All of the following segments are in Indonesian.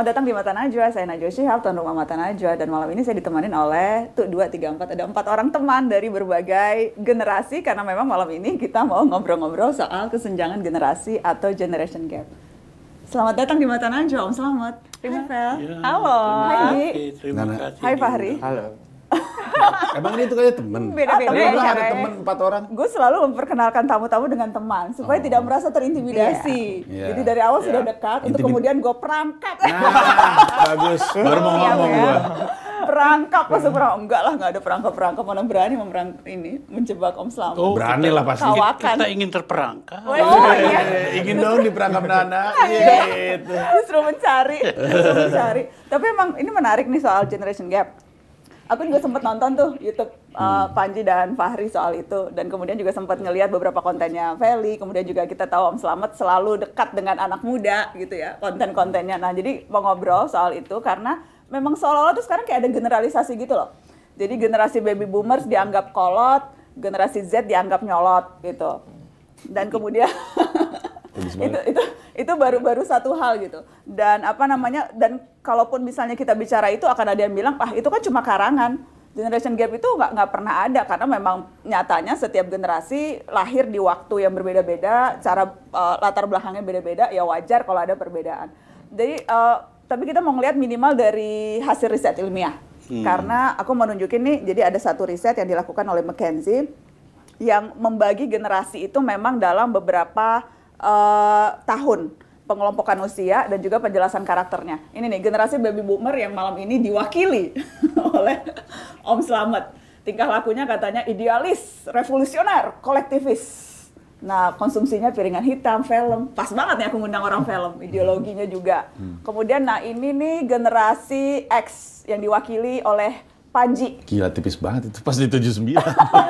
Selamat datang di Mata Najwa, saya Najwa Shihab, tuan rumah Mata Najwa Dan malam ini saya ditemanin oleh tuh 2, 3, 4, ada empat orang teman dari berbagai generasi Karena memang malam ini kita mau ngobrol-ngobrol soal kesenjangan generasi atau generation gap Selamat datang di Mata Najwa, Om Selamat Hai Fel ya, Halo Hai Terima kasih Hai Fahri Halo Emang ini tuh kayak temen? Beda-beda ya -beda ada ya. temen empat orang? Gue selalu memperkenalkan tamu-tamu dengan teman supaya oh. tidak merasa terintimidasi. Yeah. Yeah. Jadi iya. dari awal yeah. sudah dekat Intimid untuk kemudian gue perangkap. Nah, bagus, baru mau ngomong iya, gue. Iya. Perangkap, pas perangkap. Enggak lah, enggak ada perangkap-perangkap. Mana berani memerang ini, menjebak Om Slamet. Oh, berani lah pasti. Kawakan. Kita ingin terperangkap. Oh, iya. ingin dong diperangkap Nana. Gitu. Justru mencari, justru mencari. Tapi emang ini menarik nih soal generation gap aku juga sempat nonton tuh YouTube uh, hmm. Panji dan Fahri soal itu dan kemudian juga sempat ngelihat beberapa kontennya Feli kemudian juga kita tahu Om Selamat selalu dekat dengan anak muda gitu ya konten-kontennya nah jadi mau ngobrol soal itu karena memang seolah-olah tuh sekarang kayak ada generalisasi gitu loh jadi generasi baby boomers dianggap kolot generasi Z dianggap nyolot gitu dan kemudian itu itu itu baru-baru satu hal gitu dan apa namanya dan kalaupun misalnya kita bicara itu akan ada yang bilang ah itu kan cuma karangan generation gap itu nggak nggak pernah ada karena memang nyatanya setiap generasi lahir di waktu yang berbeda-beda cara uh, latar belakangnya beda-beda ya wajar kalau ada perbedaan jadi uh, tapi kita mau ngelihat minimal dari hasil riset ilmiah hmm. karena aku mau nunjukin nih jadi ada satu riset yang dilakukan oleh McKenzie yang membagi generasi itu memang dalam beberapa uh, tahun pengelompokan usia dan juga penjelasan karakternya. Ini nih generasi baby boomer yang malam ini diwakili oleh Om Slamet. Tingkah lakunya katanya idealis, revolusioner, kolektivis. Nah, konsumsinya piringan hitam, film. Pas banget nih aku ngundang orang film, ideologinya juga. Hmm. Kemudian nah ini nih generasi X yang diwakili oleh Panji. Gila tipis banget itu pas di 79.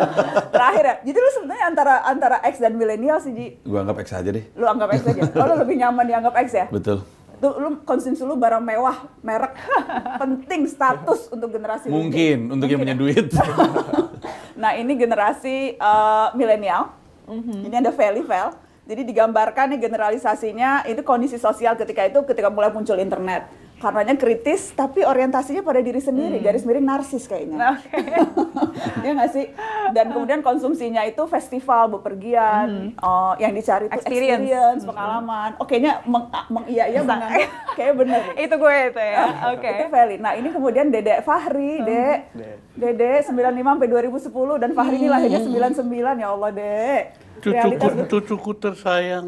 Terakhir ya. Jadi lu sebenarnya antara antara X dan milenial sih, Ji. Gua anggap X aja deh. Lu anggap X aja. Oh, lu lebih nyaman dianggap X ya? Betul. Tuh, lu konsumsi lu barang mewah, merek, penting status untuk generasi Mungkin untuk Mungkin. yang punya ya. duit. nah, ini generasi uh, milenial. Mm -hmm. Ini ada Valley Val. Jadi digambarkan nih generalisasinya itu kondisi sosial ketika itu ketika mulai muncul internet karenanya kritis tapi orientasinya pada diri sendiri hmm. garis miring narsis kayaknya nah, okay. ya nggak sih dan nah. kemudian konsumsinya itu festival bepergian hmm. oh, yang dicari itu experience, experience hmm. pengalaman hmm. oke oh, nya meng, ah, meng iya iya nah. benar kayak bener itu gue itu ya ah, oke okay. itu valid nah ini kemudian Dede Fahri hmm. Dek Dede 95 sampai 2010 dan Fahri hmm. ini lahirnya 99 ya Allah Dek cucuku cucuku tersayang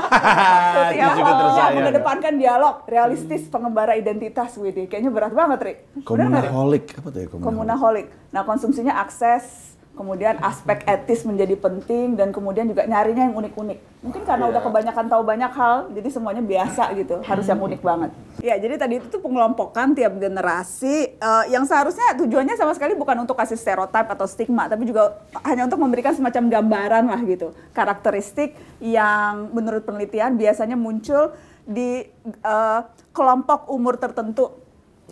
cucuku tersayang mengedepankan dialog realistis pengembara identitas Widi kayaknya berat banget Rik komunaholik apa tuh ya komunaholik nah konsumsinya akses kemudian aspek etis menjadi penting dan kemudian juga nyarinya yang unik-unik. Mungkin karena yeah. udah iya. kebanyakan tahu banyak hal, jadi semuanya biasa gitu, harus yang unik banget. Ya, jadi tadi itu tuh pengelompokan tiap generasi uh, yang seharusnya tujuannya sama sekali bukan untuk kasih stereotip atau stigma, tapi juga hanya untuk memberikan semacam gambaran lah gitu, karakteristik yang menurut penelitian biasanya muncul di uh, kelompok umur tertentu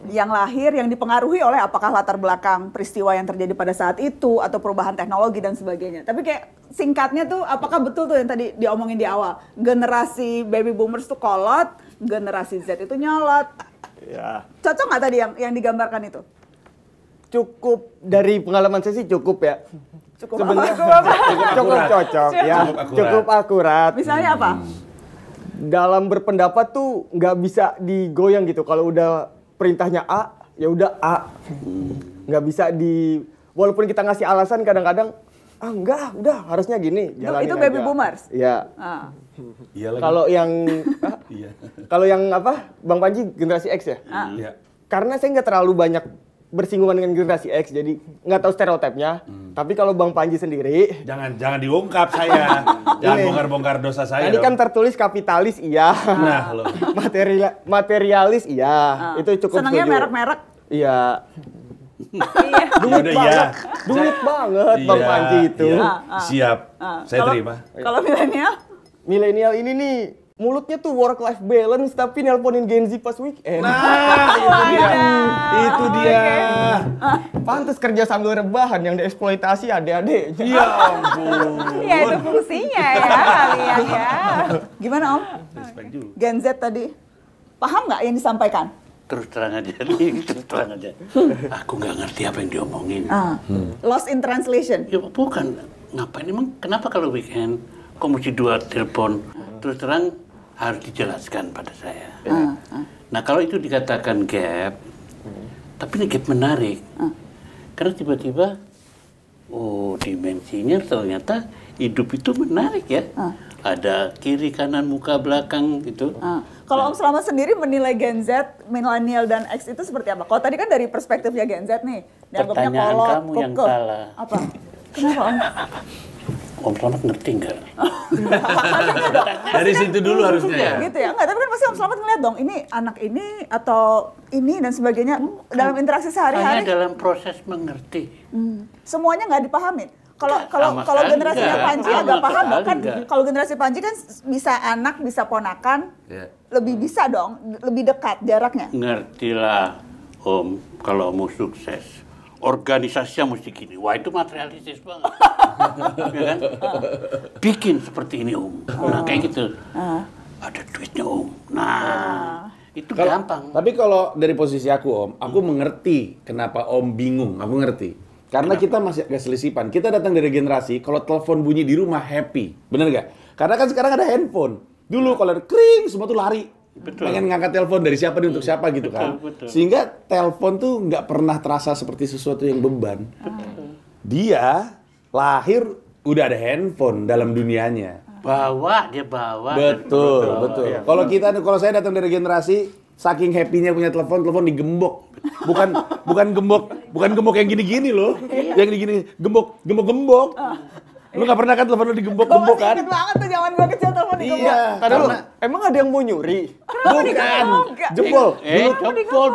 yang lahir yang dipengaruhi oleh apakah latar belakang peristiwa yang terjadi pada saat itu atau perubahan teknologi dan sebagainya. Tapi kayak singkatnya tuh apakah betul tuh yang tadi diomongin di awal generasi baby boomers tuh kolot, generasi Z itu nyolot. Ya. Cocok nggak tadi yang yang digambarkan itu? Cukup dari pengalaman saya sih cukup ya. Cukup Sebenarnya apa? cukup, cukup cocok cukup. ya. Cukup akurat. Cukup akurat. Misalnya apa? Dalam berpendapat tuh nggak bisa digoyang gitu kalau udah perintahnya A, ya udah A. Nggak bisa di walaupun kita ngasih alasan kadang-kadang ah enggak, udah harusnya gini. Itu, itu baby aja. boomers. Iya. Ah. Iya kalau yang ah, iya. kalau yang apa? Bang Panji generasi X ya? Ah. Iya. Ah. Karena saya nggak terlalu banyak bersinggungan dengan generasi X jadi nggak tahu stereotipnya hmm. tapi kalau Bang Panji sendiri jangan jangan diungkap saya jangan bongkar-bongkar dosa saya tadi kan tertulis kapitalis iya nah lo material materialis iya uh, itu cukup senangnya merek-merek iya, iya. duit iya. banget duit banget Bang iya, Panji itu ah, ah. siap saya terima kalau milenial milenial ini nih mulutnya tuh work life balance tapi nelponin Gen Z pas weekend. Nah, itu dia. itu dia. Okay. Pantes kerja sambil rebahan yang dieksploitasi adik adek Ya ampun. Iya, itu fungsinya ya kalian ya. Gimana Om? Gen Z tadi paham nggak yang disampaikan? Terus terang aja nih, terus terang aja. Aku nggak ngerti apa yang diomongin. Uh, hmm. Lost in translation. Ya bukan. Ngapain emang? Kenapa kalau weekend? Kok mesti dua telepon? Terus terang harus dijelaskan pada saya. Uh, uh. Nah kalau itu dikatakan gap, uh. tapi ini gap menarik uh. karena tiba-tiba oh dimensinya ternyata hidup itu menarik ya. Uh. Ada kiri kanan muka belakang gitu. Uh. Kalau Om nah. Selamat sendiri menilai Gen Z, milenial dan X itu seperti apa? Kalau tadi kan dari perspektifnya Gen Z nih, dianggapnya Pertanyaan kamu yang salah. Apa? Kenapa Om Slamet ngerti nggak? Dari situ dulu harusnya ya. Gitu ya. Enggak, tapi kan pasti Om Slamet ngeliat dong, ini anak ini atau ini dan sebagainya hmm, dalam interaksi sehari-hari. Hanya dalam proses mengerti. Hmm. Semuanya nggak dipahami. Kalau kalau kalau generasi Panji agak paham dong kan. Kalau generasi Panji kan bisa anak, bisa ponakan. ya. Lebih bisa dong, lebih dekat jaraknya. Ngertilah Om kalau mau sukses organisasinya mesti gini. Wah itu materialistis banget. ya kan? Bikin seperti ini om. Nah kayak ah. gitu. Ah. Ada duitnya om. Nah ah. itu kalo, gampang. Tapi kalau dari posisi aku om, aku hmm. mengerti kenapa om bingung. Aku ngerti. Karena kita masih agak selisipan. Kita datang dari generasi kalau telepon bunyi di rumah happy. Bener gak? Karena kan sekarang ada handphone. Dulu iya. kalau ada kering semua tuh lari betul. pengen ngangkat telepon dari siapa nih untuk iya. siapa gitu kan. betul, kan betul. sehingga telepon tuh nggak pernah terasa seperti sesuatu yang beban betul. dia lahir udah ada handphone dalam dunianya bawa dia bawa betul betul, betul. Ya. kalau kita kalau saya datang dari generasi saking happynya punya telepon telepon digembok bukan bukan gembok bukan gembok yang gini-gini loh iya. yang gini-gini gembok gembok gembok ah. Lu gak pernah kan telepon lu digembok-gembok kan? Gue banget tuh zaman gue kecil telepon iya. digembok. Iya. Karena lu, emang ada yang mau nyuri? Bukan. Jempol. Eh, jempol.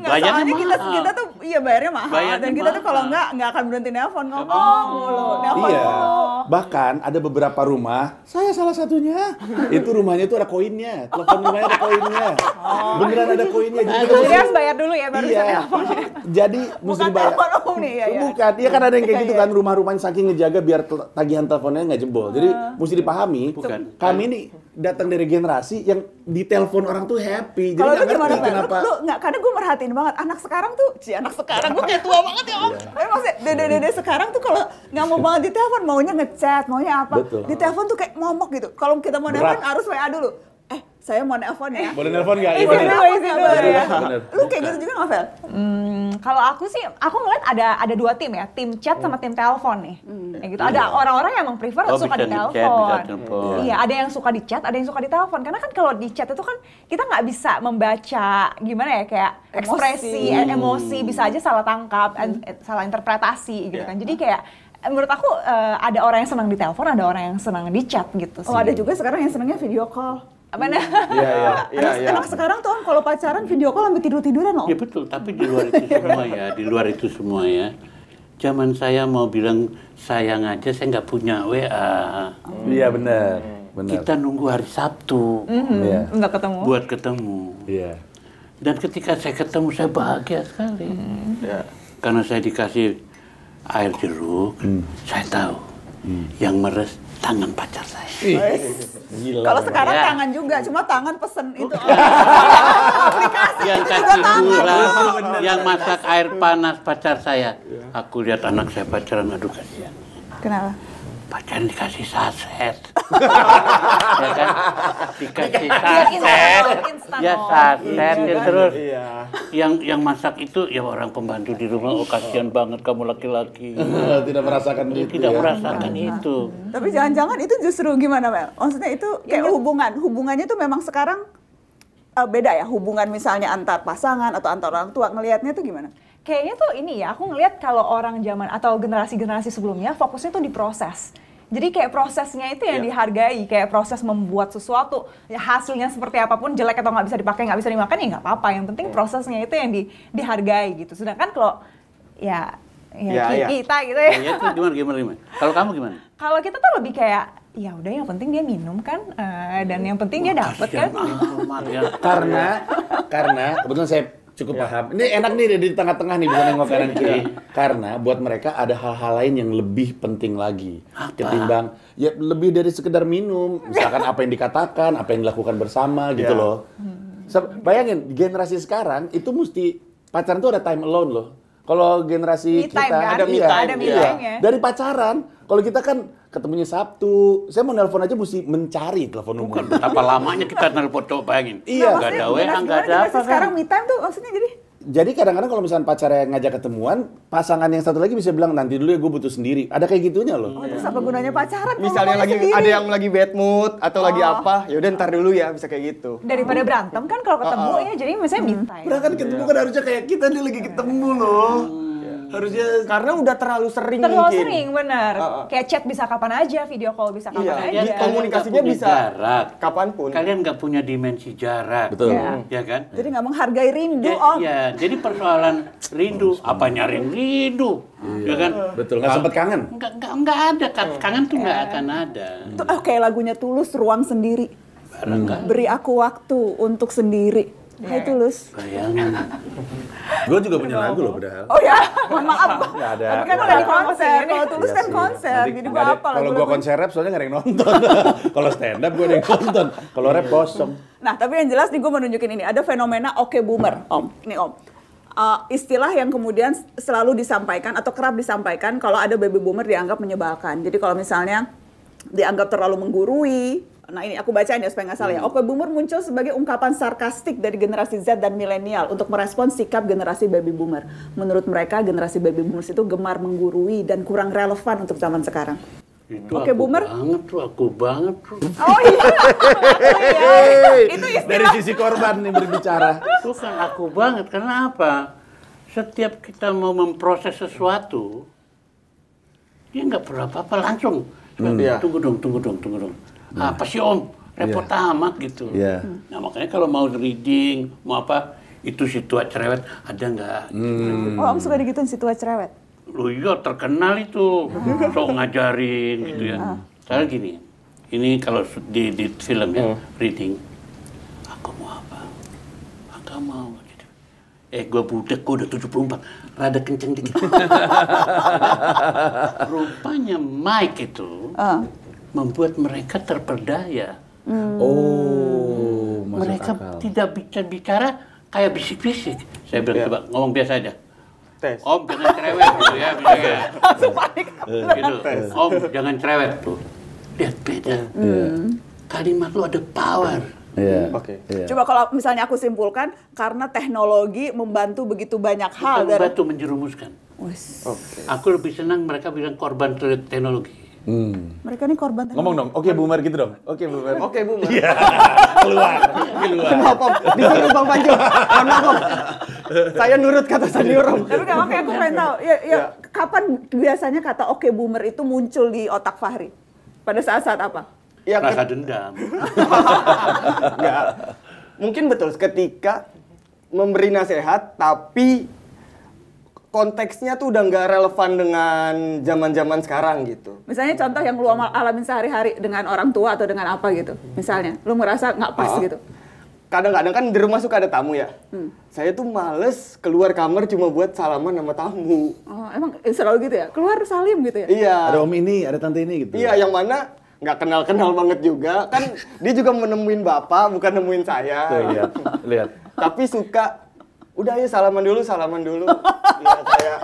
Bayarnya mahal. Kita, kita tuh, iya bayarnya mahal. Bayarnya Dan kita tuh kalau enggak, enggak akan berhenti nelpon ngomong mulu. Nelpon iya. Bahkan ada beberapa rumah, saya salah satunya. itu rumahnya tuh ada koinnya. Telepon rumahnya ada koinnya. Oh. Beneran ada koinnya. Jadi kita harus bayar dulu ya baru iya. nelpon. Jadi mesti bayar. Bukan telepon umum nih. Iya, iya. Bukan. Iya kan ada yang kayak gitu kan rumah rumahnya saking ngejaga biar tagihan teleponnya nggak jebol. Jadi ah. mesti dipahami. Bukan. Kami ini datang dari generasi yang ditelepon orang tuh happy. Jadi nggak ngerti gimana, kenapa. Lu, lu gak, karena gue merhatiin banget anak sekarang tuh, Si anak sekarang gue kayak tua banget ya om. Iya. Tapi maksudnya dede dede sekarang tuh kalau nggak mau banget ditelepon, maunya ngechat, maunya apa. Betul. Ditelepon tuh kayak momok gitu. Kalau kita mau nelfon harus WA dulu eh saya mau nelpon ya. Eh, boleh nelpon eh, Iya, Iya dulu, Iya. dulu ya. Lu kayak gitu juga ngafel. Hmm, kalau aku sih, aku ngeliat ada ada dua tim ya, tim chat sama hmm. tim telepon nih. Hmm. Ya gitu. Ada iya. orang-orang yang emang prefer oh, suka di telepon. Iya. iya, ada yang suka di chat, ada yang suka di telepon. Karena kan kalau di chat itu kan kita nggak bisa membaca gimana ya kayak ekspresi, emosi, emosi bisa aja salah tangkap, hmm. E, salah interpretasi gitu yeah. kan. Jadi kayak e, menurut aku e, ada orang yang senang di telepon, ada orang yang senang di chat gitu. Sih. Oh, ada juga sekarang yang senangnya video call apa nih? Hmm. Iya, iya, iya. Ya, anak sekarang tuh kalau pacaran video call sampai tidur-tiduran loh. Iya betul, tapi di luar itu iya. semua ya, di luar itu semua ya. Zaman saya mau bilang sayang aja saya nggak punya WA. Hmm. Iya hmm. benar. Benar. Kita nunggu hari Sabtu. Mm -hmm. yeah. ketemu. Buat ketemu. Iya. Yeah. Dan ketika saya ketemu saya bahagia sekali. Mm -hmm. yeah. Karena saya dikasih air jeruk, mm. saya tahu mm. yang meres tangan pacar saya. Kalau sekarang ya. tangan juga, cuma tangan pesen itu. aplikasi yang itu juga tangan. yang masak air panas pacar saya. Iya. Aku lihat anak saya pacaran, aduh kasihan. Kenapa? pacaran dikasih saset. ya kan? Dikasih saset. Ya saset ya, terus. Gitu. Kan? Iya. Yang yang masak itu ya orang pembantu di rumah oh kasihan banget kamu laki-laki. Tidak merasakan itu. Tidak ya. merasakan nah, itu. Tapi jangan-jangan itu justru gimana, Mel? Maksudnya itu iya, kayak ya, hubungan. Hubungannya itu memang sekarang uh, beda ya hubungan misalnya antar pasangan atau antar orang tua ngelihatnya itu gimana? kayaknya tuh ini ya, aku ngelihat kalau orang zaman atau generasi-generasi sebelumnya fokusnya tuh di proses. Jadi kayak prosesnya itu yang yeah. dihargai, kayak proses membuat sesuatu, ya hasilnya seperti apapun jelek atau nggak bisa dipakai, nggak bisa dimakan ya nggak apa-apa. Yang penting iya. prosesnya itu yang di, dihargai gitu. Sedangkan kalau ya ya, ya, ya. kita gitu ya. ya itu gimana gimana gimana? Kalau kamu gimana? Kalau kita tuh lebih kayak ya udah yang penting dia minum kan uh, dan yang penting Wah, dia dapat kan. Karena karena kebetulan saya cukup yeah. paham. Ini enak nih di tengah-tengah nih bisa nengok kanan kiri. Iya. Karena buat mereka ada hal-hal lain yang lebih penting lagi apa? ketimbang ya lebih dari sekedar minum. Misalkan apa yang dikatakan, apa yang dilakukan bersama gitu iya. loh. Bayangin generasi sekarang itu mesti pacaran tuh ada time alone loh. Kalau generasi me kita time, kan? ada me iya, ada me iya. ya. Dari pacaran, kalau kita kan ketemunya Sabtu. Saya mau nelpon aja mesti mencari telepon umum. Bukan betapa lamanya kita nelpon coba bayangin. Iya. Nah, gak ada WA, gak ada apa. Kan? Sekarang me time tuh maksudnya jadi jadi kadang-kadang kalau misalnya pacarnya ngajak ketemuan, pasangan yang satu lagi bisa bilang nanti dulu ya gue butuh sendiri. Ada kayak gitunya loh. Oh, terus apa gunanya pacaran? Misalnya lagi sendiri? ada yang lagi bad mood atau oh. lagi apa, ya udah ntar dulu ya bisa kayak gitu. Daripada berantem kan kalau ketemu oh, oh. ya jadi misalnya minta. Ya. kan ketemu kan harusnya kayak kita nih lagi ketemu loh. Hmm harusnya gitu. karena udah terlalu sering terlalu mungkin. sering benar uh, uh. kayak chat bisa kapan aja video call bisa kapan iya, aja iya, komunikasinya bisa jarak kapanpun kalian nggak punya dimensi jarak betul ya, ya kan jadi nggak menghargai rindu ya, om ya jadi persoalan rindu apa nyari rindu Iya. Ya kan? Betul. Enggak sempat kangen. Enggak enggak ada. Kan kangen tuh enggak iya. akan ada. Tuh, oke, okay, lagunya Tulus, Ruang Sendiri. Barang Beri aku waktu untuk sendiri. Hai iya. Tulus. Bayangin. Gue juga punya lagu loh padahal. Oh ya, mohon maaf. Gak ada. Tapi kan udah di konser, iya kalau Tulus kan iya konser. Jadi gue apa lagu Kalau gue konser rap soalnya gak ada yang nonton. kalau stand up gue ada yang nonton. Kalau rap kosong. Nah tapi yang jelas nih gue mau nunjukin ini. Ada fenomena oke boomer, Om. Ini Om. Uh, istilah yang kemudian selalu disampaikan atau kerap disampaikan kalau ada baby boomer dianggap menyebalkan. Jadi kalau misalnya dianggap terlalu menggurui, Nah ini aku bacain ya supaya nggak salah ya. Hmm. Oke Boomer muncul sebagai ungkapan sarkastik dari generasi Z dan milenial untuk merespon sikap generasi baby boomer. Menurut mereka generasi baby boomers itu gemar menggurui dan kurang relevan untuk zaman sekarang. Itu Oke, aku boomer. banget tuh, aku banget tuh. Oh iya. hey, itu istilah. Dari sisi korban nih berbicara. kan aku banget, karena apa? Setiap kita mau memproses sesuatu, dia nggak perlu apa-apa langsung. Hmm. Tunggu iya. dong, tunggu dong, tunggu dong. Ah, nah. apa sih om repot yeah. amat gitu yeah. nah makanya kalau mau reading mau apa itu situat cerewet ada nggak hmm. oh om suka digituin situat cerewet lu iya terkenal itu so ngajarin gitu ya ah. Soal gini ini kalau di, di film ya hmm. reading aku mau apa aku mau gitu. eh gua budek gua udah 74 rada kenceng dikit. Rupanya Mike itu uh membuat mereka terperdaya. Hmm. Oh, mereka akal. tidak bicara-bicara kayak bisik-bisik. Saya bilang ya. coba ngomong biasa aja. Tes. Om jangan cerewet gitu ya, misalnya. Langsung panik. Gitu. Eh, Om jangan cerewet tuh. Lihat beda. Hmm. hmm. Ya. Kalimat lu ada power. Yeah. Hmm. Oke. Okay. Ya. Yeah. Coba kalau misalnya aku simpulkan, karena teknologi membantu begitu banyak hal. Membantu membantu menjerumuskan. Oke. Okay. Aku lebih senang mereka bilang korban teknologi. Hmm. Mereka ini korban. Ngomong dong. Oke, okay, boomer gitu dong. Oke, okay, boomer. Oke, okay, boomer. Iya. Keluar. Keluar. Kenapa, di sini Bang Panjo. Mohon kok Saya nurut kata senior, Om. Tapi apa-apa, aku pengen tahu. Ya, ya, ya, kapan biasanya kata oke okay, boomer itu muncul di otak Fahri? Pada saat-saat apa? Ya, Rasa ket... dendam. ya. Mungkin betul ketika memberi nasihat tapi konteksnya tuh udah nggak relevan dengan zaman-zaman sekarang gitu. Misalnya contoh yang lu alamin sehari-hari dengan orang tua atau dengan apa gitu, misalnya, lu merasa nggak pas oh. gitu. Kadang-kadang kan di rumah suka ada tamu ya. Hmm. Saya tuh males keluar kamar cuma buat salaman sama tamu. Oh, emang eh, selalu gitu ya? Keluar salim gitu ya? Iya. Ada om ini, ada tante ini gitu. Iya, yang mana nggak kenal-kenal banget juga. Kan dia juga menemuin bapak, bukan nemuin saya. Tuh, lihat, lihat. Tapi suka udah ya salaman dulu salaman dulu ya kayak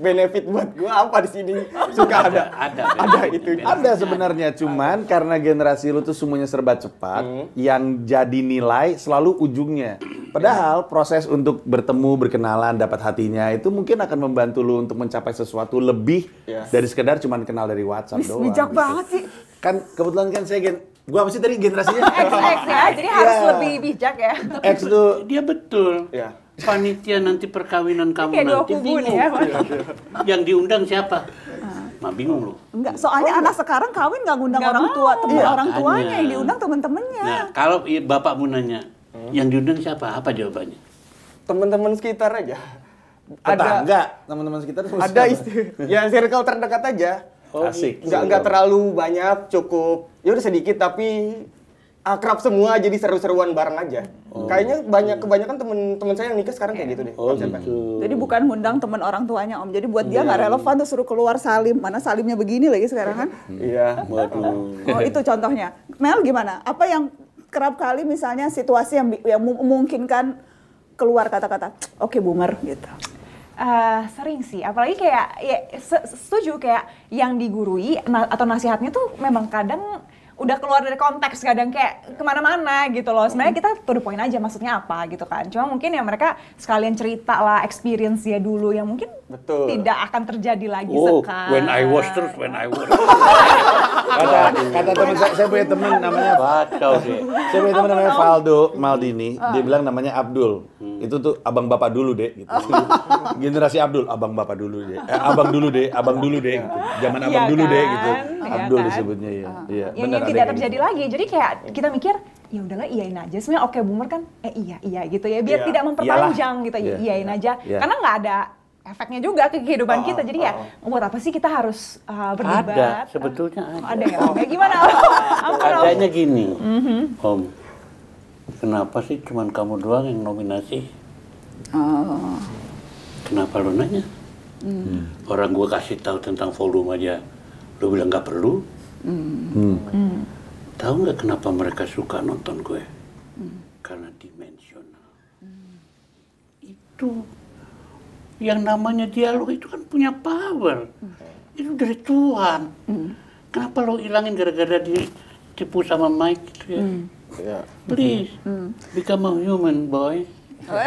benefit buat gue apa di sini suka ada ada ada itu ada sebenarnya cuman ada. karena generasi lu tuh semuanya serba cepat hmm. yang jadi nilai selalu ujungnya padahal proses untuk bertemu berkenalan dapat hatinya itu mungkin akan membantu lu untuk mencapai sesuatu lebih yes. dari sekedar cuman kenal dari WhatsApp Bis, doang bijak gitu. banget sih kan kebetulan kan saya gen Gua masih dari tadi generasinya? X, X ya, jadi harus iya. lebih bijak ya. X tuh dia betul. Ya panitia nanti perkawinan kamu Kayak nanti bingung. Ya, yang diundang siapa? Ah. Mak bingung loh. Enggak, soalnya oh, anak sekarang kawin nggak ngundang orang tua, teman iya. orang tuanya yang diundang teman-temannya. Nah, kalau bapakmu nanya, hmm. yang diundang siapa? Apa jawabannya? Teman-teman sekitar aja. Ada? enggak teman-teman sekitar. Ada istri, ya circle terdekat aja. Oh, Asik. Enggak enggak terlalu banyak, cukup. Ya udah sedikit tapi akrab semua jadi seru-seruan bareng aja. Oh. Kayaknya banyak kebanyakan temen-temen saya yang nikah sekarang kayak gitu deh. Oh, gitu. Jadi bukan undang temen orang tuanya Om. Jadi buat dia iya. nggak yeah. relevan tuh suruh keluar Salim. Mana Salimnya begini lagi sekarang kan? Hmm. Iya. Waduh. Oh itu contohnya. Mel gimana? Apa yang kerap kali misalnya situasi yang yang memungkinkan keluar kata-kata oke okay, boomer gitu? Uh, sering sih, apalagi kayak ya, setuju kayak yang digurui na atau nasihatnya tuh memang kadang udah keluar dari konteks kadang kayak kemana-mana gitu loh sebenarnya kita tuh the aja maksudnya apa gitu kan cuma mungkin ya mereka sekalian cerita lah experience dia dulu yang mungkin Betul. Tidak akan terjadi lagi oh, sekarang. When I was terus, when I was. kata kata teman saya, saya punya teman namanya Faldo. Saya punya teman namanya Faldo Maldini. Ah. Dia bilang namanya Abdul. Hmm. Itu tuh abang bapak dulu deh. Gitu. Generasi Abdul, abang bapak dulu deh. Eh, abang dulu deh, abang dulu deh. Gitu. Zaman iya abang ya dulu deh gitu. Kan? Iya Abdul ya kan? disebutnya ya. Iya. Yang, yang tidak terjadi gitu. lagi. Jadi kayak kita mikir ya udahlah iyain aja sebenarnya oke boomer kan eh iya iya gitu ya biar yeah. tidak memperpanjang gitu ya yeah. iyain yeah. aja yeah. karena nggak ada efeknya juga ke kehidupan oh, kita. Jadi ya, oh. ya buat apa sih kita harus uh, berdebat? Ada, sebetulnya ada. Oh, ada ya. Ya gimana? Adanya gini, mm-hmm. Om. Kenapa sih cuma kamu doang yang nominasi? Oh. Kenapa lu nanya? Mm. Orang gue kasih tahu tentang volume aja, lo bilang nggak perlu. Mm. Hmm. Mm. Tahu nggak kenapa mereka suka nonton gue? Mm. Karena dimensional. Mm. Itu yang namanya dialog itu kan punya power. Hmm. Itu dari Tuhan. Hmm. Kenapa lo hilangin gara-gara ditipu sama Mike gitu ya? Hmm. Yeah. Please, hmm. hmm. become a human boy. Oh,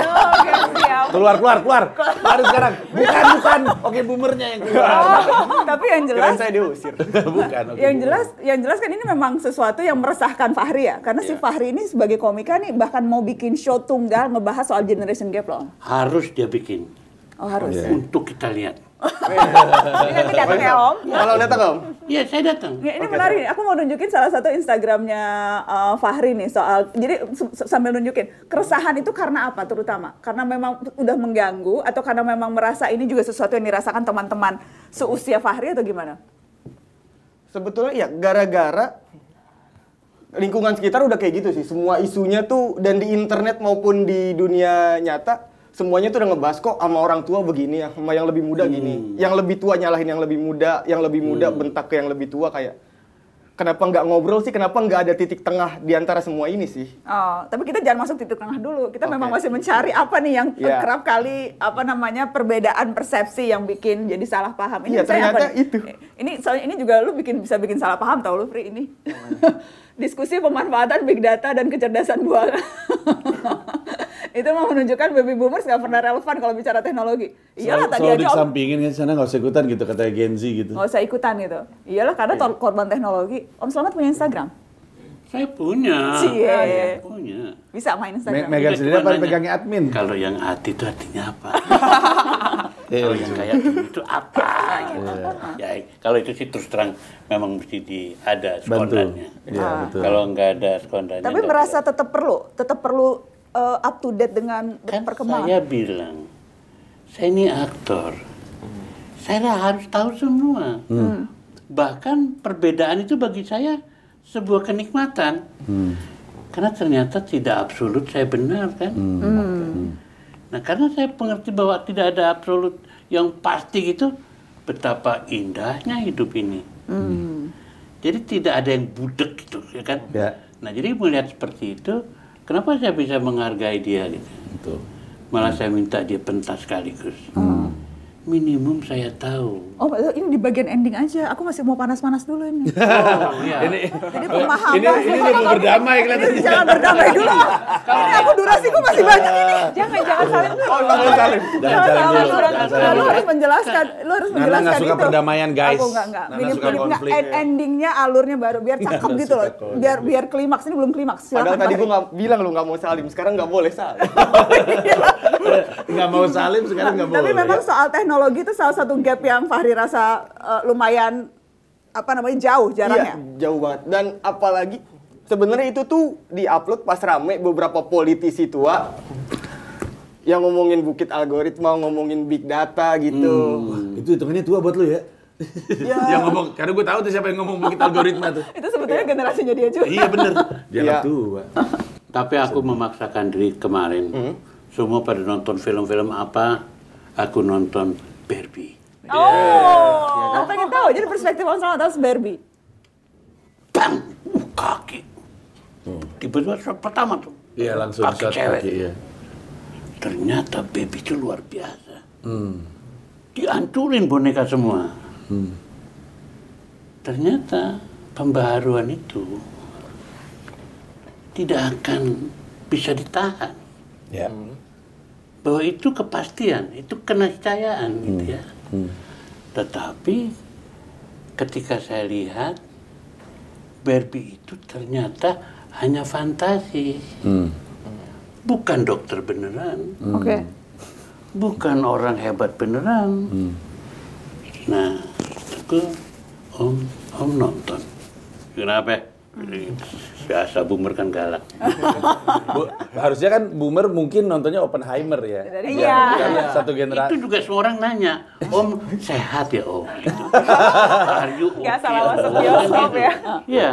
keluar, keluar, keluar. Keluar sekarang. Bukan, bukan. Oke, boomernya yang keluar. Oh, tapi yang jelas Keren saya diusir. bukan. Okay, yang jelas, yang jelas kan ini memang sesuatu yang meresahkan Fahri ya. Karena yeah. si iya. Fahri ini sebagai komika nih bahkan mau bikin show tunggal ngebahas soal generation gap loh. Harus dia bikin. Oh harus. Yeah. Untuk kita lihat. ini datang ya Om? Kalau iya. datang Om? Iya saya datang. Ya, ini okay, menarik. Aku mau nunjukin salah satu Instagramnya uh, Fahri nih soal. Jadi sambil nunjukin keresahan itu karena apa terutama? Karena memang udah mengganggu atau karena memang merasa ini juga sesuatu yang dirasakan teman-teman seusia Fahri atau gimana? Sebetulnya ya gara-gara lingkungan sekitar udah kayak gitu sih. Semua isunya tuh dan di internet maupun di dunia nyata semuanya tuh udah ngebahas kok sama orang tua begini ya, sama yang lebih muda hmm. gini. Yang lebih tua nyalahin yang lebih muda, yang lebih muda hmm. bentak ke yang lebih tua kayak kenapa nggak ngobrol sih? Kenapa nggak ada titik tengah di antara semua ini sih? Oh, tapi kita jangan masuk titik tengah dulu. Kita okay. memang masih mencari apa nih yang yeah. kerap kali apa namanya perbedaan persepsi yang bikin jadi salah paham. Ini yeah, ternyata apa, itu. Ini soalnya ini juga lu bikin bisa bikin salah paham tau lu Fri ini. Oh, Diskusi pemanfaatan big data dan kecerdasan buatan. itu mau menunjukkan baby boomers nggak pernah relevan kalau bicara teknologi. Iyalah tadi selalu aja disampingin kan sana nggak usah ikutan gitu kata Gen Z gitu. Nggak usah ikutan gitu. Iyalah karena yeah. korban teknologi. Om Selamat punya Instagram. Saya punya. Cie. Iya, Saya iya. punya. Bisa main Instagram. Me Megan iya, sendiri apa pegangnya admin? Kalau yang hati itu artinya apa? kalau yang kayak itu apa? Gitu. Ya, kalau itu sih terus terang memang mesti di ada skondannya. Ya, ah. Kalau nggak ada skondannya. Tapi merasa tetap perlu, tetap perlu uh, up to date dengan kan perkembangan. Saya bilang, saya ini aktor, saya harus tahu semua. Hmm. Bahkan perbedaan itu bagi saya sebuah kenikmatan, hmm. karena ternyata tidak absolut saya benar kan. Hmm. Hmm. Nah karena saya mengerti bahwa tidak ada absolut yang pasti gitu, betapa indahnya hidup ini. Hmm. Jadi tidak ada yang budek gitu, ya kan? Ya. Nah jadi melihat seperti itu kenapa saya bisa menghargai dia gitu. Malah saya minta dia pentas sekaligus. Hmm minimum saya tahu. Oh, ini di bagian ending aja. Aku masih mau panas-panas dulu ini. Oh, iya. ini ini pemahaman. Ini, ini, ini berdamai kelihatannya. Jangan berdamai dulu. ini aku durasiku masih banyak ini. Jangan jangan saling. Oh, jangan saling. Jangan saling. Lu harus menjelaskan. Lu harus menjelaskan Nana nggak suka perdamaian, guys. Aku nggak nggak. suka minim endingnya alurnya baru biar cakep gitu loh. Biar biar klimaks ini belum klimaks. Padahal tadi gua nggak bilang lu nggak mau salim. Sekarang nggak boleh salim. Nggak mau salim sekarang nggak boleh. Tapi memang soal teknologi teknologi itu salah satu gap yang Fahri rasa uh, lumayan apa namanya jauh jaraknya. Iya, jauh banget. Dan apalagi sebenarnya itu tuh diupload pas rame beberapa politisi tua yang ngomongin bukit algoritma, ngomongin big data gitu. Hmm. Itu hitungannya tua buat lu ya? Ya. yang ngomong, karena gue tahu tuh siapa yang ngomong bukit algoritma tuh. itu sebetulnya ya. generasinya dia juga. Iya bener, dia ya. tua. Tapi aku memaksakan diri kemarin, mm -hmm. semua pada nonton film-film apa aku nonton Barbie. Oh, yeah. Kan? pengen tahu. Jadi perspektif orang atas Barbie. Bang, uh, kaki. tiba Tiba-tiba shot pertama tuh. Iya langsung kaki shot cewek. Kaki, yeah. Ternyata Barbie itu luar biasa. Hmm. Dihancurin boneka semua. Hmm. Ternyata pembaharuan itu tidak akan bisa ditahan. Ya. Hmm bahwa itu kepastian, itu keniscayaan gitu hmm. gitu ya. Hmm. Tetapi ketika saya lihat Barbie itu ternyata hanya fantasi. Hmm. Bukan dokter beneran. Hmm. Oke. Okay. Bukan orang hebat beneran. Hmm. Nah, itu Om Om nonton. Kenapa? biasa boomer kan galak. Bu, harusnya kan boomer mungkin nontonnya Oppenheimer ya. Iya. Ya, satu generasi. Itu juga seorang nanya, Om sehat ya Om. Gitu. Gak salah masuk bioskop ya. Iya.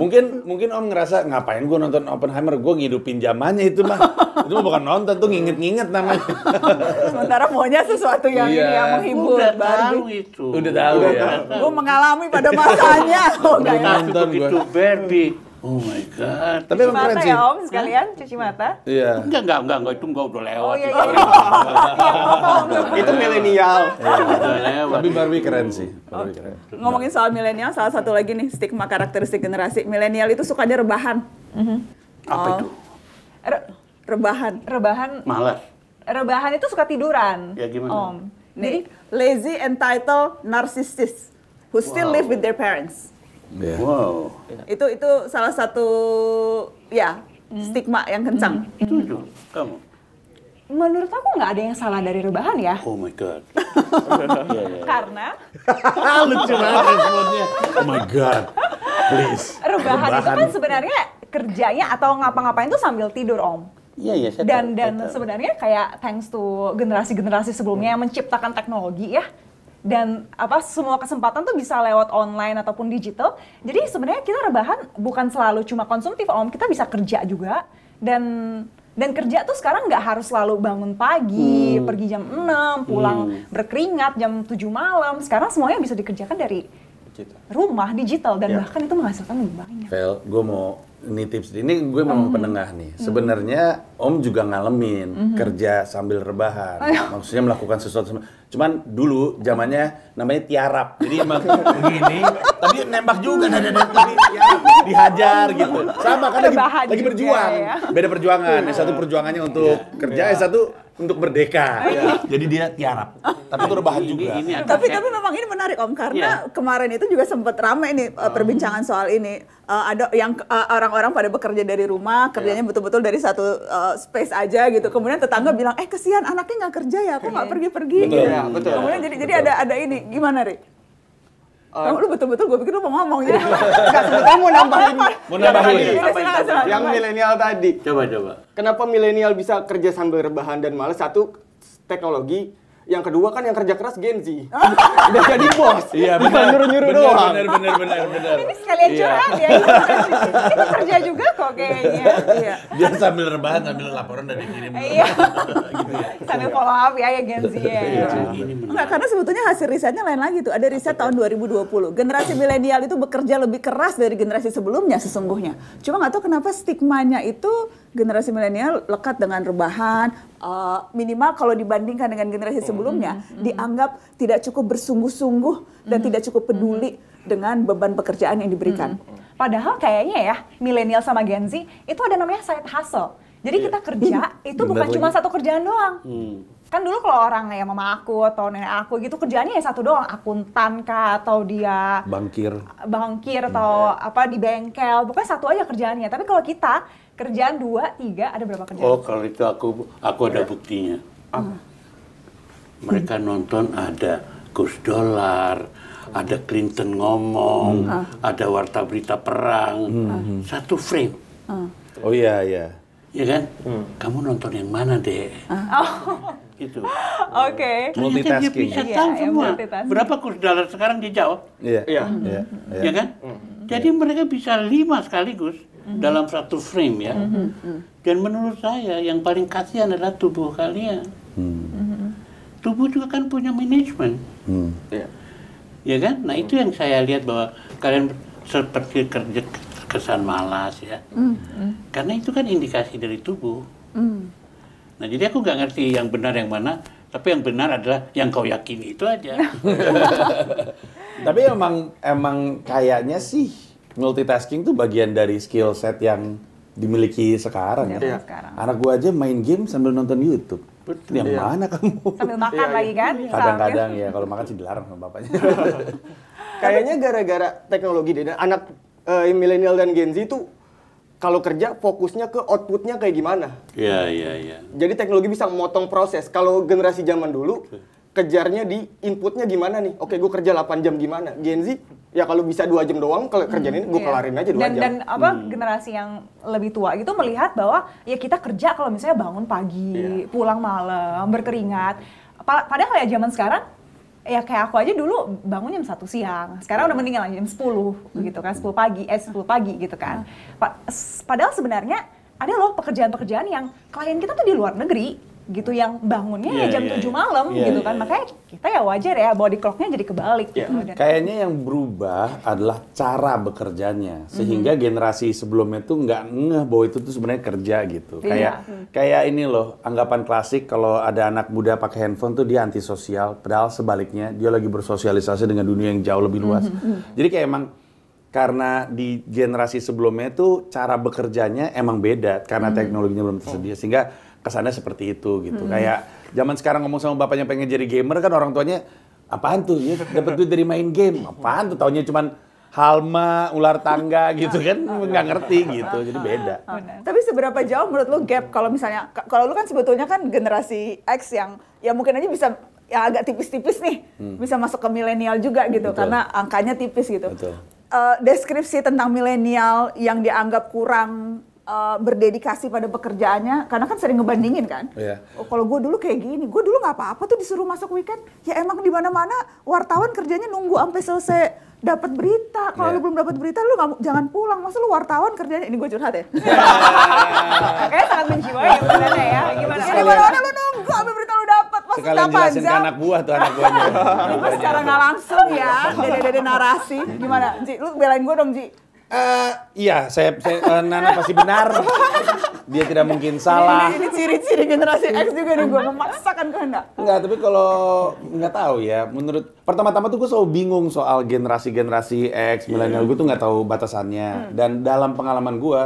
Mungkin mungkin Om ngerasa ngapain gue nonton Oppenheimer? Gue ngidupin zamannya itu mah. itu mah bukan nonton tuh nginget-nginget namanya. Sementara maunya sesuatu yang iya. yang menghibur. Udah tahu itu. Udah tahu ya. Gue mengalami pada masanya. Oh, Udah tahu itu. Itu Barbie, Oh my god. Tapi cuci mata ya Om sekalian cuci mata. Iya. Enggak enggak enggak enggak itu enggak udah lewat. Oh, iya, iya. iya. itu milenial. Tapi Barbie keren sih. Barbie keren. Ngomongin soal milenial salah satu lagi nih stigma karakteristik generasi milenial itu sukanya rebahan. Mm-hmm. Apa itu? Oh. rebahan. Rebahan. Malas. Rebahan itu suka tiduran. Ya gimana? Om. Nih, lazy, entitled, narcissist who still live with their parents. Yeah. Wow. Itu itu salah satu ya mm. stigma yang kencang. Setuju mm. kamu. Menurut aku nggak ada yang salah dari rebahan ya. Oh my god. Iya, iya, iya. Karena lucu banget ya semuanya. Oh my god. Please. Rebahan, rebahan. itu kan sebenarnya kerjanya atau ngapa-ngapain tuh sambil tidur om. Iya iya. Dan dan sebenarnya kayak thanks to generasi-generasi sebelumnya yang menciptakan teknologi ya dan apa semua kesempatan tuh bisa lewat online ataupun digital. Jadi sebenarnya kita rebahan bukan selalu cuma konsumtif om, kita bisa kerja juga dan dan kerja tuh sekarang nggak harus selalu bangun pagi, hmm. pergi jam 6, pulang hmm. berkeringat jam 7 malam. Sekarang semuanya bisa dikerjakan dari digital. rumah digital dan ya. bahkan itu menghasilkan lebih banyak. Vel, gue mau ini tips ini gue mau -hmm. penengah nih. Hmm. Sebenarnya Om juga ngalamin -hmm. kerja sambil rebahan. Ayuh. Maksudnya melakukan sesuatu Cuman dulu zamannya namanya tiarap. Jadi emang begini, tapi nembak juga dan dada tapi ya, dihajar gitu. Sama kan lagi, lagi berjuang. Ya, Beda perjuangan. yang satu perjuangannya untuk iya. kerja, yang satu untuk merdeka. Ya. Jadi dia tiarap. Tapi itu rebahan juga. Ini, ini tapi tapi memang ini menarik Om karena yeah. kemarin itu juga sempat ramai nih uh, perbincangan soal ini. Uh, ada yang orang eh, orang-orang pada bekerja dari rumah, iya. kerjanya betul betul-betul dari satu uh, space aja gitu. Kemudian tetangga hmm. bilang, "Eh kesian anaknya nggak kerja ya, aku nggak hmm. pergi-pergi." Betul. Ya, betul. Kemudian jadi betul. jadi ada ada ini. Gimana, Ri? Uh, kamu lu betul-betul gue pikir lu mau ngomong ya. Enggak, sebentar nambahin. Iya, mau iya, nambahin. Yang milenial tadi. Coba coba. Kenapa milenial bisa kerja sambil rebahan dan males? Satu teknologi yang kedua kan yang kerja keras Gen Z. Ah. Udah jadi bos. Iya, bukan nyuruh-nyuruh doang. Benar benar benar benar. Ini sekalian iya. curhat ya. Kita kan kerja juga kok kayaknya. Iya. Dia sambil rebahan sambil laporan dari kirim. Iya. gitu ya. Sambil follow up ya ya Gen Z ya. Iya, iya. nah, Enggak, karena sebetulnya hasil risetnya lain lagi tuh. Ada riset tahun 2020. Generasi milenial itu bekerja lebih keras dari generasi sebelumnya sesungguhnya. Cuma nggak tahu kenapa stigmanya itu generasi milenial lekat dengan rebahan uh, minimal kalau dibandingkan dengan generasi mm-hmm. sebelumnya mm-hmm. dianggap tidak cukup bersungguh-sungguh dan mm-hmm. tidak cukup peduli mm-hmm. dengan beban pekerjaan yang diberikan. Mm-hmm. Padahal kayaknya ya milenial sama Gen Z itu ada namanya side hustle. Jadi yeah. kita kerja itu Bener bukan cuma satu kerjaan doang. Mm kan dulu kalau orang ya mama aku atau nenek aku gitu kerjanya ya satu doang akuntan kah atau dia bangkir bangkir iya. atau hmm. apa di bengkel pokoknya satu aja kerjaannya tapi kalau kita kerjaan dua tiga ada berapa kerjaan oh kalau itu aku aku ada iya. buktinya hmm. mereka nonton ada Gus Dolar ada Clinton ngomong hmm. ada warta berita perang hmm. satu frame hmm. oh iya iya Iya kan? Hmm. Kamu nonton yang mana, deh? Ah. Oh gitu. Oke. Okay. Multitasking. Iya, ya, dia bisa tahu semua. Berapa kurs dolar sekarang di Jawa? Iya. Iya. Iya kan? Mm-hmm. Jadi iya. mereka bisa lima sekaligus mm-hmm. dalam satu frame ya. Mm-hmm. Dan menurut saya yang paling kasihan adalah tubuh kalian. Mm-hmm. Tubuh juga kan punya manajemen. Mm. Yeah. Ya iya kan? Nah itu yang saya lihat bahwa kalian seperti kerja kesan malas ya. Mm-hmm. Karena itu kan indikasi dari tubuh. Mm. Nah jadi aku nggak ngerti yang benar yang mana, tapi yang benar adalah yang kau yakini itu aja. tapi emang emang kayaknya sih multitasking tuh bagian dari skill set yang dimiliki sekarang ya. ya. Sekarang. Anak gua aja main game sambil nonton YouTube. Betul. Yang iya. mana kamu? Sambil makan iya, iya. lagi kan? Kadang-kadang ya kalau makan sih dilarang sama bapaknya. Kayaknya gara-gara teknologi deh, anak uh, milenial dan Gen Z itu kalau kerja fokusnya ke outputnya kayak gimana. Iya, iya, iya. Jadi teknologi bisa memotong proses. Kalau generasi zaman dulu, kejarnya di inputnya gimana nih? Oke, gue kerja 8 jam gimana? Gen Z, ya kalau bisa dua jam doang, kalau hmm, kerja ini gue iya. kelarin aja dua dan, jam. Dan apa hmm. generasi yang lebih tua itu melihat bahwa ya kita kerja kalau misalnya bangun pagi, yeah. pulang malam, berkeringat. Padahal ya zaman sekarang ya kayak aku aja dulu bangun jam satu siang. Sekarang udah iya. mendingan aja jam sepuluh gitu kan, sepuluh pagi, eh sepuluh pagi gitu kan. Iya. padahal sebenarnya ada loh pekerjaan-pekerjaan yang klien kita tuh di luar negeri, gitu yang bangunnya yeah, jam yeah, 7 iya. malam yeah, gitu iya, kan. Yeah, Makanya kita ya wajar ya body clocknya jadi kebalik yeah. gitu. Kan. Kayaknya yang berubah adalah cara bekerjanya sehingga mm -hmm. generasi sebelumnya tuh nggak ngeh bahwa itu tuh sebenarnya kerja gitu. Yeah. Kayak mm. kayak ini loh anggapan klasik kalau ada anak muda pakai handphone tuh dia antisosial padahal sebaliknya dia lagi bersosialisasi dengan dunia yang jauh lebih luas. Mm -hmm. Jadi kayak emang karena di generasi sebelumnya tuh cara bekerjanya emang beda karena hmm. teknologinya belum tersedia sehingga kesannya seperti itu gitu. Hmm. Kayak zaman sekarang ngomong sama bapaknya pengen jadi gamer kan orang tuanya apaan tuh ya dapat duit dari main game apaan tuh taunya cuman halma ular tangga gitu kan nggak ngerti gitu jadi beda tapi seberapa jauh menurut lu gap kalau misalnya kalau lu kan sebetulnya kan generasi X yang ya mungkin aja bisa ya agak tipis-tipis nih hmm. bisa masuk ke milenial juga gitu Betul. karena angkanya tipis gitu Betul. Uh, deskripsi tentang milenial yang dianggap kurang Eh, berdedikasi pada pekerjaannya karena kan sering ngebandingin kan yeah. oh, kalau gue dulu kayak gini gue dulu nggak apa-apa tuh disuruh masuk weekend ya emang di mana-mana wartawan kerjanya nunggu sampai selesai dapat berita kalau yeah. lu iya. belum dapat berita lu gak, jangan pulang masa lu wartawan kerjanya ini gue curhat ya Oke, sangat menjiwai ya ya iya, gimana ya, di mana-mana lu nunggu sampai berita lu dapat masa kita jelasin ke anak buah tuh anak buahnya ini secara nggak langsung ya dede-dede narasi gimana Ji lu belain gue dong Ji Uh, iya, saya, saya uh, Nana pasti benar. Dia tidak mungkin salah. Ini, ciri-ciri generasi X juga nih gue memaksakan kehendak. Enggak, tapi kalau nggak tahu ya, menurut pertama-tama tuh gue selalu bingung soal generasi-generasi X, milenial hmm. gue tuh nggak tahu batasannya. Hmm. Dan dalam pengalaman gue,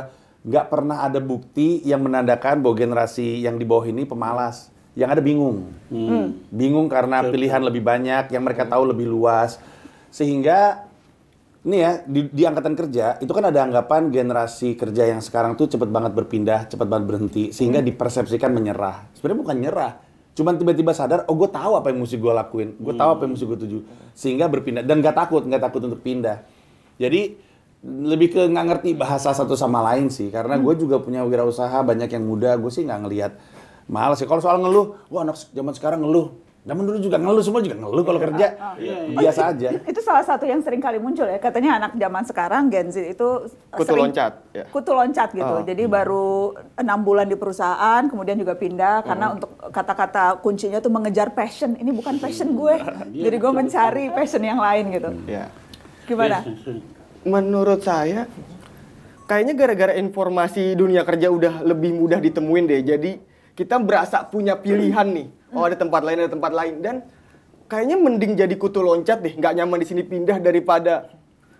nggak pernah ada bukti yang menandakan bahwa generasi yang di bawah ini pemalas. Yang ada bingung, hmm. bingung karena pilihan lebih banyak, yang mereka hmm. tahu lebih luas, sehingga ini ya di, di angkatan kerja itu kan ada anggapan generasi kerja yang sekarang tuh cepet banget berpindah, cepet banget berhenti sehingga hmm. dipersepsikan menyerah. Sebenarnya bukan nyerah, cuman tiba-tiba sadar oh gue tahu apa yang mesti gue lakuin, gue tahu apa yang mesti gue tuju sehingga berpindah dan gak takut, gak takut untuk pindah. Jadi lebih ke nggak ngerti bahasa satu sama lain sih karena gue hmm. juga punya wirausaha banyak yang muda gue sih nggak ngelihat Males sih kalau soal ngeluh wah anak zaman sekarang ngeluh Zaman dulu juga ngeluh, semua juga ngeluh kalau iya, kerja. Oh, iya, iya. Biasa aja. Itu salah satu yang sering kali muncul ya. Katanya anak zaman sekarang Gen Z itu kutu sering, loncat. Ya. Kutu loncat gitu. Oh. Jadi hmm. baru enam bulan di perusahaan, kemudian juga pindah karena untuk kata-kata kuncinya tuh mengejar passion. Ini bukan passion gue. Iya, Jadi gue mencari passion yang lain gitu. Hmm. Yeah. Gimana? Iya. Menurut saya kayaknya gara-gara informasi dunia kerja udah lebih mudah ditemuin deh. Jadi kita berasa punya pilihan nih oh ada tempat lain ada tempat lain dan kayaknya mending jadi kutu loncat deh nggak nyaman di sini pindah daripada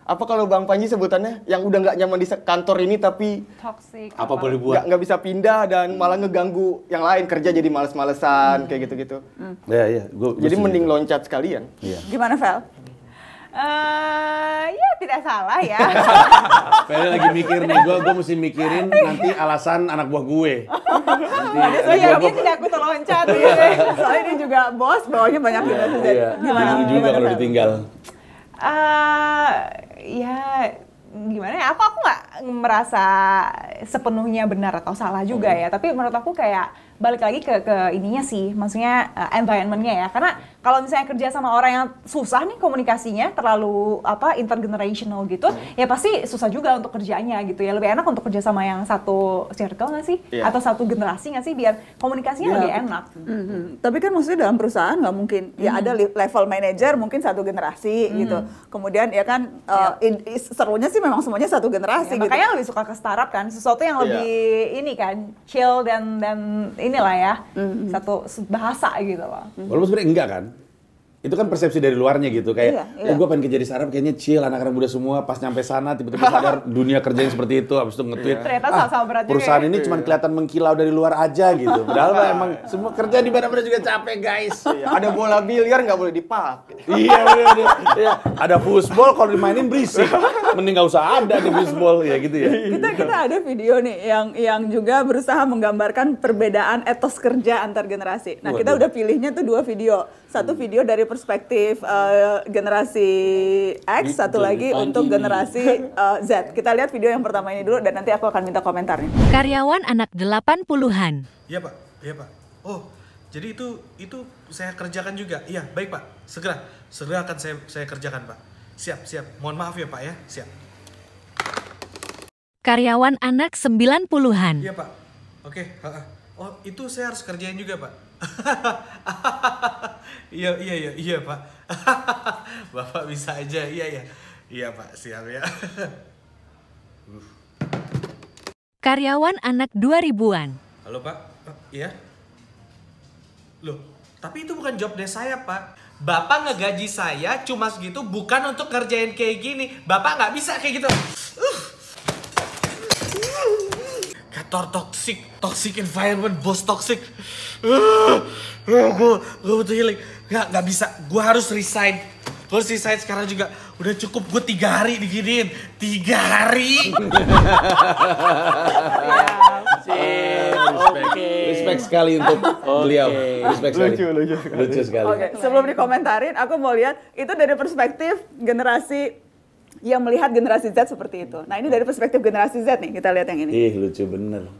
apa kalau Bang Panji sebutannya yang udah nggak nyaman di kantor ini tapi toxic apa boleh buat nggak bisa pindah dan hmm. malah ngeganggu yang lain kerja jadi males-malesan hmm. kayak gitu-gitu. Hmm. Ya, ya. jadi mending loncat sekalian. Ya. Gimana Fel? Uh, ya tidak salah ya. Pada lagi mikir nih, gue gue mesti mikirin nanti alasan anak buah gue. Nanti, oh iya, gue... tidak aku terloncat. gitu. Soalnya ini juga bos, bawahnya banyak Yeah, Iya, gimana? Juga, juga kalau ditinggal. Uh, ya gimana ya aku aku nggak merasa sepenuhnya benar atau salah juga hmm. ya tapi menurut aku kayak balik lagi ke ke ininya sih maksudnya uh, environmentnya ya karena kalau misalnya kerja sama orang yang susah nih komunikasinya terlalu apa intergenerational gitu hmm. ya pasti susah juga untuk kerjanya gitu ya lebih enak untuk kerja sama yang satu circle nggak sih yeah. atau satu generasi nggak sih biar komunikasinya yeah. lebih enak mm -hmm. tapi kan maksudnya dalam perusahaan nggak mungkin mm -hmm. ya ada level manager mungkin satu generasi mm -hmm. gitu kemudian ya kan yeah. uh, iya. in, serunya sih memang semuanya satu generasi yeah, gitu makanya lebih suka ke startup kan sesuatu yang lebih yeah. ini kan chill dan dan inilah ya mm -hmm. satu bahasa gitu loh walaupun sebenarnya enggak kan itu kan persepsi dari luarnya gitu kayak iya, oh, iya. oh gue pengen kerja di startup kayaknya chill anak-anak muda semua pas nyampe sana tiba-tiba sadar dunia kerjanya seperti itu abis itu nge-tweet iya. ah, perusahaan ini iya. Gitu. cuma kelihatan mengkilau dari luar aja gitu padahal mah emang semua kerja di mana-mana juga capek guys iya. ada bola biliar nggak boleh dipakai iya iya. ada football kalau dimainin berisik mending nggak usah ada di football ya gitu ya kita kita gitu. ada video nih yang yang juga berusaha menggambarkan perbedaan etos kerja antar generasi nah kita udah pilihnya tuh dua video satu hmm. video dari perspektif uh, generasi X, satu lagi untuk generasi uh, Z. Kita lihat video yang pertama ini dulu dan nanti aku akan minta komentarnya. Karyawan anak 80-an. Iya, Pak. Iya, Pak. Oh, jadi itu itu saya kerjakan juga. Iya, baik, Pak. Segera. Segera akan saya saya kerjakan, Pak. Siap, siap. Mohon maaf ya, Pak ya. Siap. Karyawan anak 90-an. Iya, Pak. Oke, okay. Oh, itu saya harus kerjain juga, Pak iya iya iya iya pak bapak bisa aja iya iya iya pak siap ya karyawan anak 2000-an halo pak oh, iya loh tapi itu bukan job desk saya pak Bapak ngegaji saya cuma segitu bukan untuk kerjain kayak gini. Bapak nggak bisa kayak gitu. Uh kantor toxic toxic environment bos toxic uh, ah, gue gue butuh healing Gak, gak bisa gue harus resign gue harus resign sekarang juga udah cukup gue tiga hari diginiin tiga hari iya, Respect. Okay. Respect sekali untuk beliau. Respect sekali. Lucu, lucu sekali. Lucu sekali. Oke, okay. sebelum dikomentarin, aku mau lihat itu dari perspektif generasi yang melihat generasi Z seperti itu. Nah ini dari perspektif generasi Z nih kita lihat yang ini. Ih lucu bener.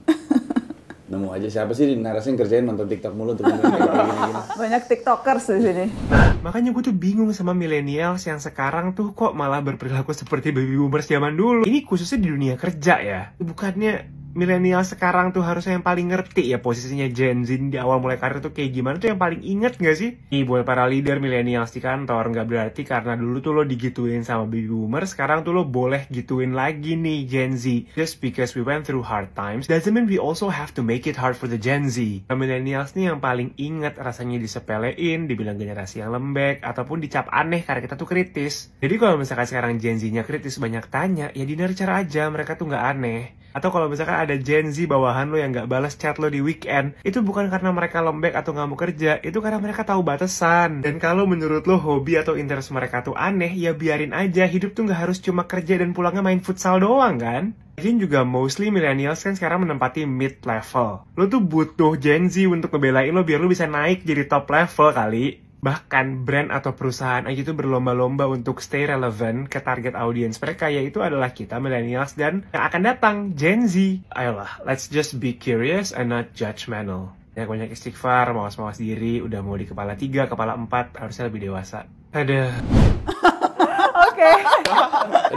Nemu aja siapa sih di narasi yang kerjain nonton TikTok mulu tuh. Banyak TikTokers di sini. Makanya gue tuh bingung sama millennials yang sekarang tuh kok malah berperilaku seperti baby boomers zaman dulu. Ini khususnya di dunia kerja ya. Bukannya milenial sekarang tuh harusnya yang paling ngerti ya posisinya Gen Z di awal mulai karir tuh kayak gimana tuh yang paling inget gak sih? Nih buat para leader milenial di kantor nggak berarti karena dulu tuh lo digituin sama baby boomer sekarang tuh lo boleh gituin lagi nih Gen Z. Just because we went through hard times doesn't mean we also have to make it hard for the Gen Z. Nah, milenial nih yang paling inget rasanya disepelein, dibilang generasi yang lembek ataupun dicap aneh karena kita tuh kritis. Jadi kalau misalkan sekarang Gen Z-nya kritis banyak tanya, ya dinner cara aja mereka tuh nggak aneh. Atau kalau misalkan ada Gen Z bawahan lo yang nggak balas chat lo di weekend, itu bukan karena mereka lembek atau nggak mau kerja, itu karena mereka tahu batasan. Dan kalau menurut lo hobi atau interest mereka tuh aneh, ya biarin aja. Hidup tuh nggak harus cuma kerja dan pulangnya main futsal doang kan? Lagian juga mostly millennials kan sekarang menempati mid level. Lo tuh butuh Gen Z untuk ngebelain lo biar lo bisa naik jadi top level kali bahkan brand atau perusahaan aja itu berlomba-lomba untuk stay relevant ke target audience mereka yaitu adalah kita millennials dan yang akan datang Gen Z. Ayolah, let's just be curious and not judgmental. Yang banyak istighfar, mawas-mawas diri, udah mau di kepala tiga, kepala empat, harusnya lebih dewasa. Ada. Oke.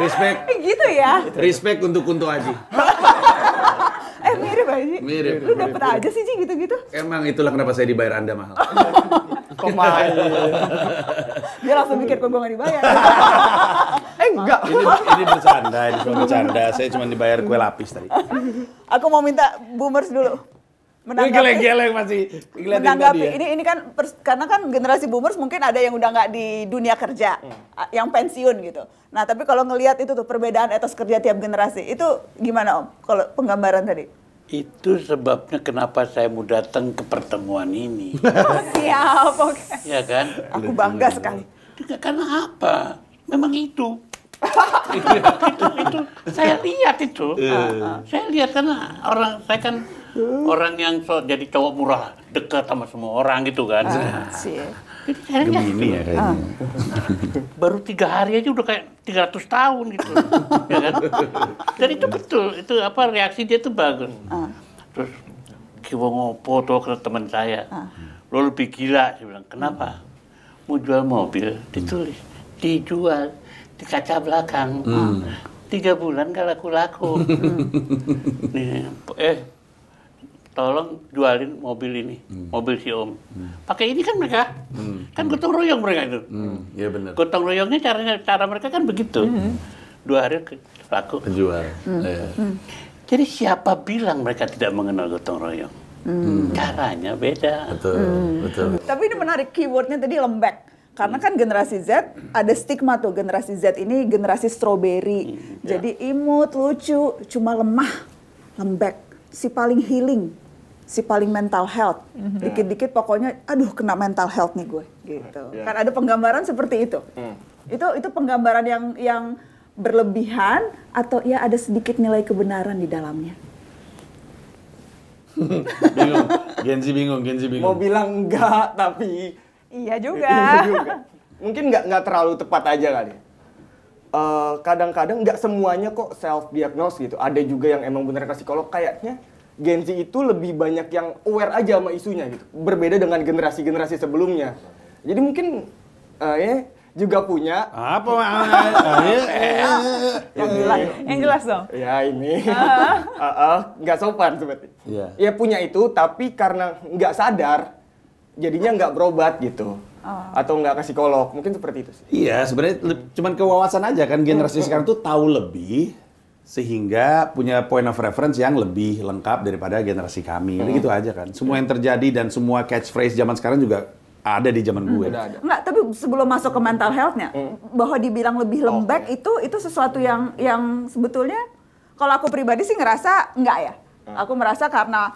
Respect. Gitu ya. Respect untuk untuk Aji. eh mirip aja. Mirip. Lu dapet aja sih Ji gitu-gitu. Emang itulah kenapa saya dibayar Anda mahal. Kok mau? Dia langsung mikir kok gue gak dibayar. eh enggak. Ini, ini bercanda, ini cuma bercanda. Saya cuma dibayar kue lapis tadi. Aku mau minta boomers dulu. Menanggapi, geleng-geleng masih menanggapi ya. ini ini kan karena kan generasi boomers mungkin ada yang udah nggak di dunia kerja hmm. yang pensiun gitu nah tapi kalau ngelihat itu tuh perbedaan etos kerja tiap generasi itu gimana om kalau penggambaran tadi itu sebabnya kenapa saya mau datang ke pertemuan ini. Oh, siap, oke. Okay. Ya kan? Aku bangga sekali. Karena apa? Memang itu. itu, itu, saya lihat itu. Uh. Saya lihat karena orang saya kan eh. orang yang so, jadi cowok murah dekat sama semua orang gitu kan. Uh, jadi ya, ya Ah. Baru tiga hari aja udah kayak 300 tahun gitu. ya kan? Dan itu betul, itu apa reaksi dia tuh bagus. Ah. Terus Kiwo ngopo tuh ke teman saya. Ah. Lo lebih gila, dia bilang, kenapa? Hmm. Mau jual mobil, ditulis, dijual di kaca belakang. Hmm. Tiga bulan gak laku-laku. Hmm. Nih, eh tolong jualin mobil ini, hmm. mobil si Om. Hmm. Pakai ini kan mereka, hmm. kan hmm. gotong royong mereka itu. Hmm. Ya benar. Gotong royongnya caranya cara mereka kan begitu. Hmm. Dua hari laku. Penjual. Hmm. Yeah. Hmm. Jadi siapa bilang mereka tidak mengenal gotong royong? Hmm. Caranya beda. Betul, hmm. betul. Tapi ini menarik keywordnya tadi lembek. Karena kan generasi Z ada stigma tuh generasi Z ini generasi stroberi. Hmm, iya. Jadi imut, lucu, cuma lemah, lembek, si paling healing si paling mental health. Mm-hmm. Dikit-dikit pokoknya aduh kena mental health nih gue gitu. Yeah. Kan ada penggambaran seperti itu. Mm. Itu itu penggambaran yang yang berlebihan atau ya ada sedikit nilai kebenaran di dalamnya. bingung, Genzi bingung, Genzi bingung. Mau bilang enggak tapi iya juga. Iya Mungkin nggak nggak terlalu tepat aja kali. kadang ya. eh, kadang-kadang nggak semuanya kok self diagnose gitu. Ada juga yang emang benar ke psikolog kayaknya Gen Z itu lebih banyak yang aware aja sama isunya gitu. Berbeda dengan generasi-generasi sebelumnya. Jadi mungkin uh, ya juga punya apa eh. yang jelas yang jelas dong ya ini eh, nggak sopan seperti yeah. ya punya itu tapi karena nggak sadar jadinya nggak berobat gitu Oh. atau nggak ke psikolog mungkin seperti itu sih. Iya sebenarnya hmm. cuman kewawasan aja kan generasi sekarang tuh tahu lebih sehingga punya point of reference yang lebih lengkap daripada generasi kami. Hmm. Ini gitu aja kan. Semua yang terjadi dan semua catchphrase zaman sekarang juga ada di zaman hmm, gue. Hmm, Enggak, tapi sebelum masuk ke mental health-nya, hmm. bahwa dibilang lebih oh, lembek okay. Iya. itu itu sesuatu yang yang sebetulnya kalau aku pribadi sih ngerasa enggak ya. Hmm. Aku merasa karena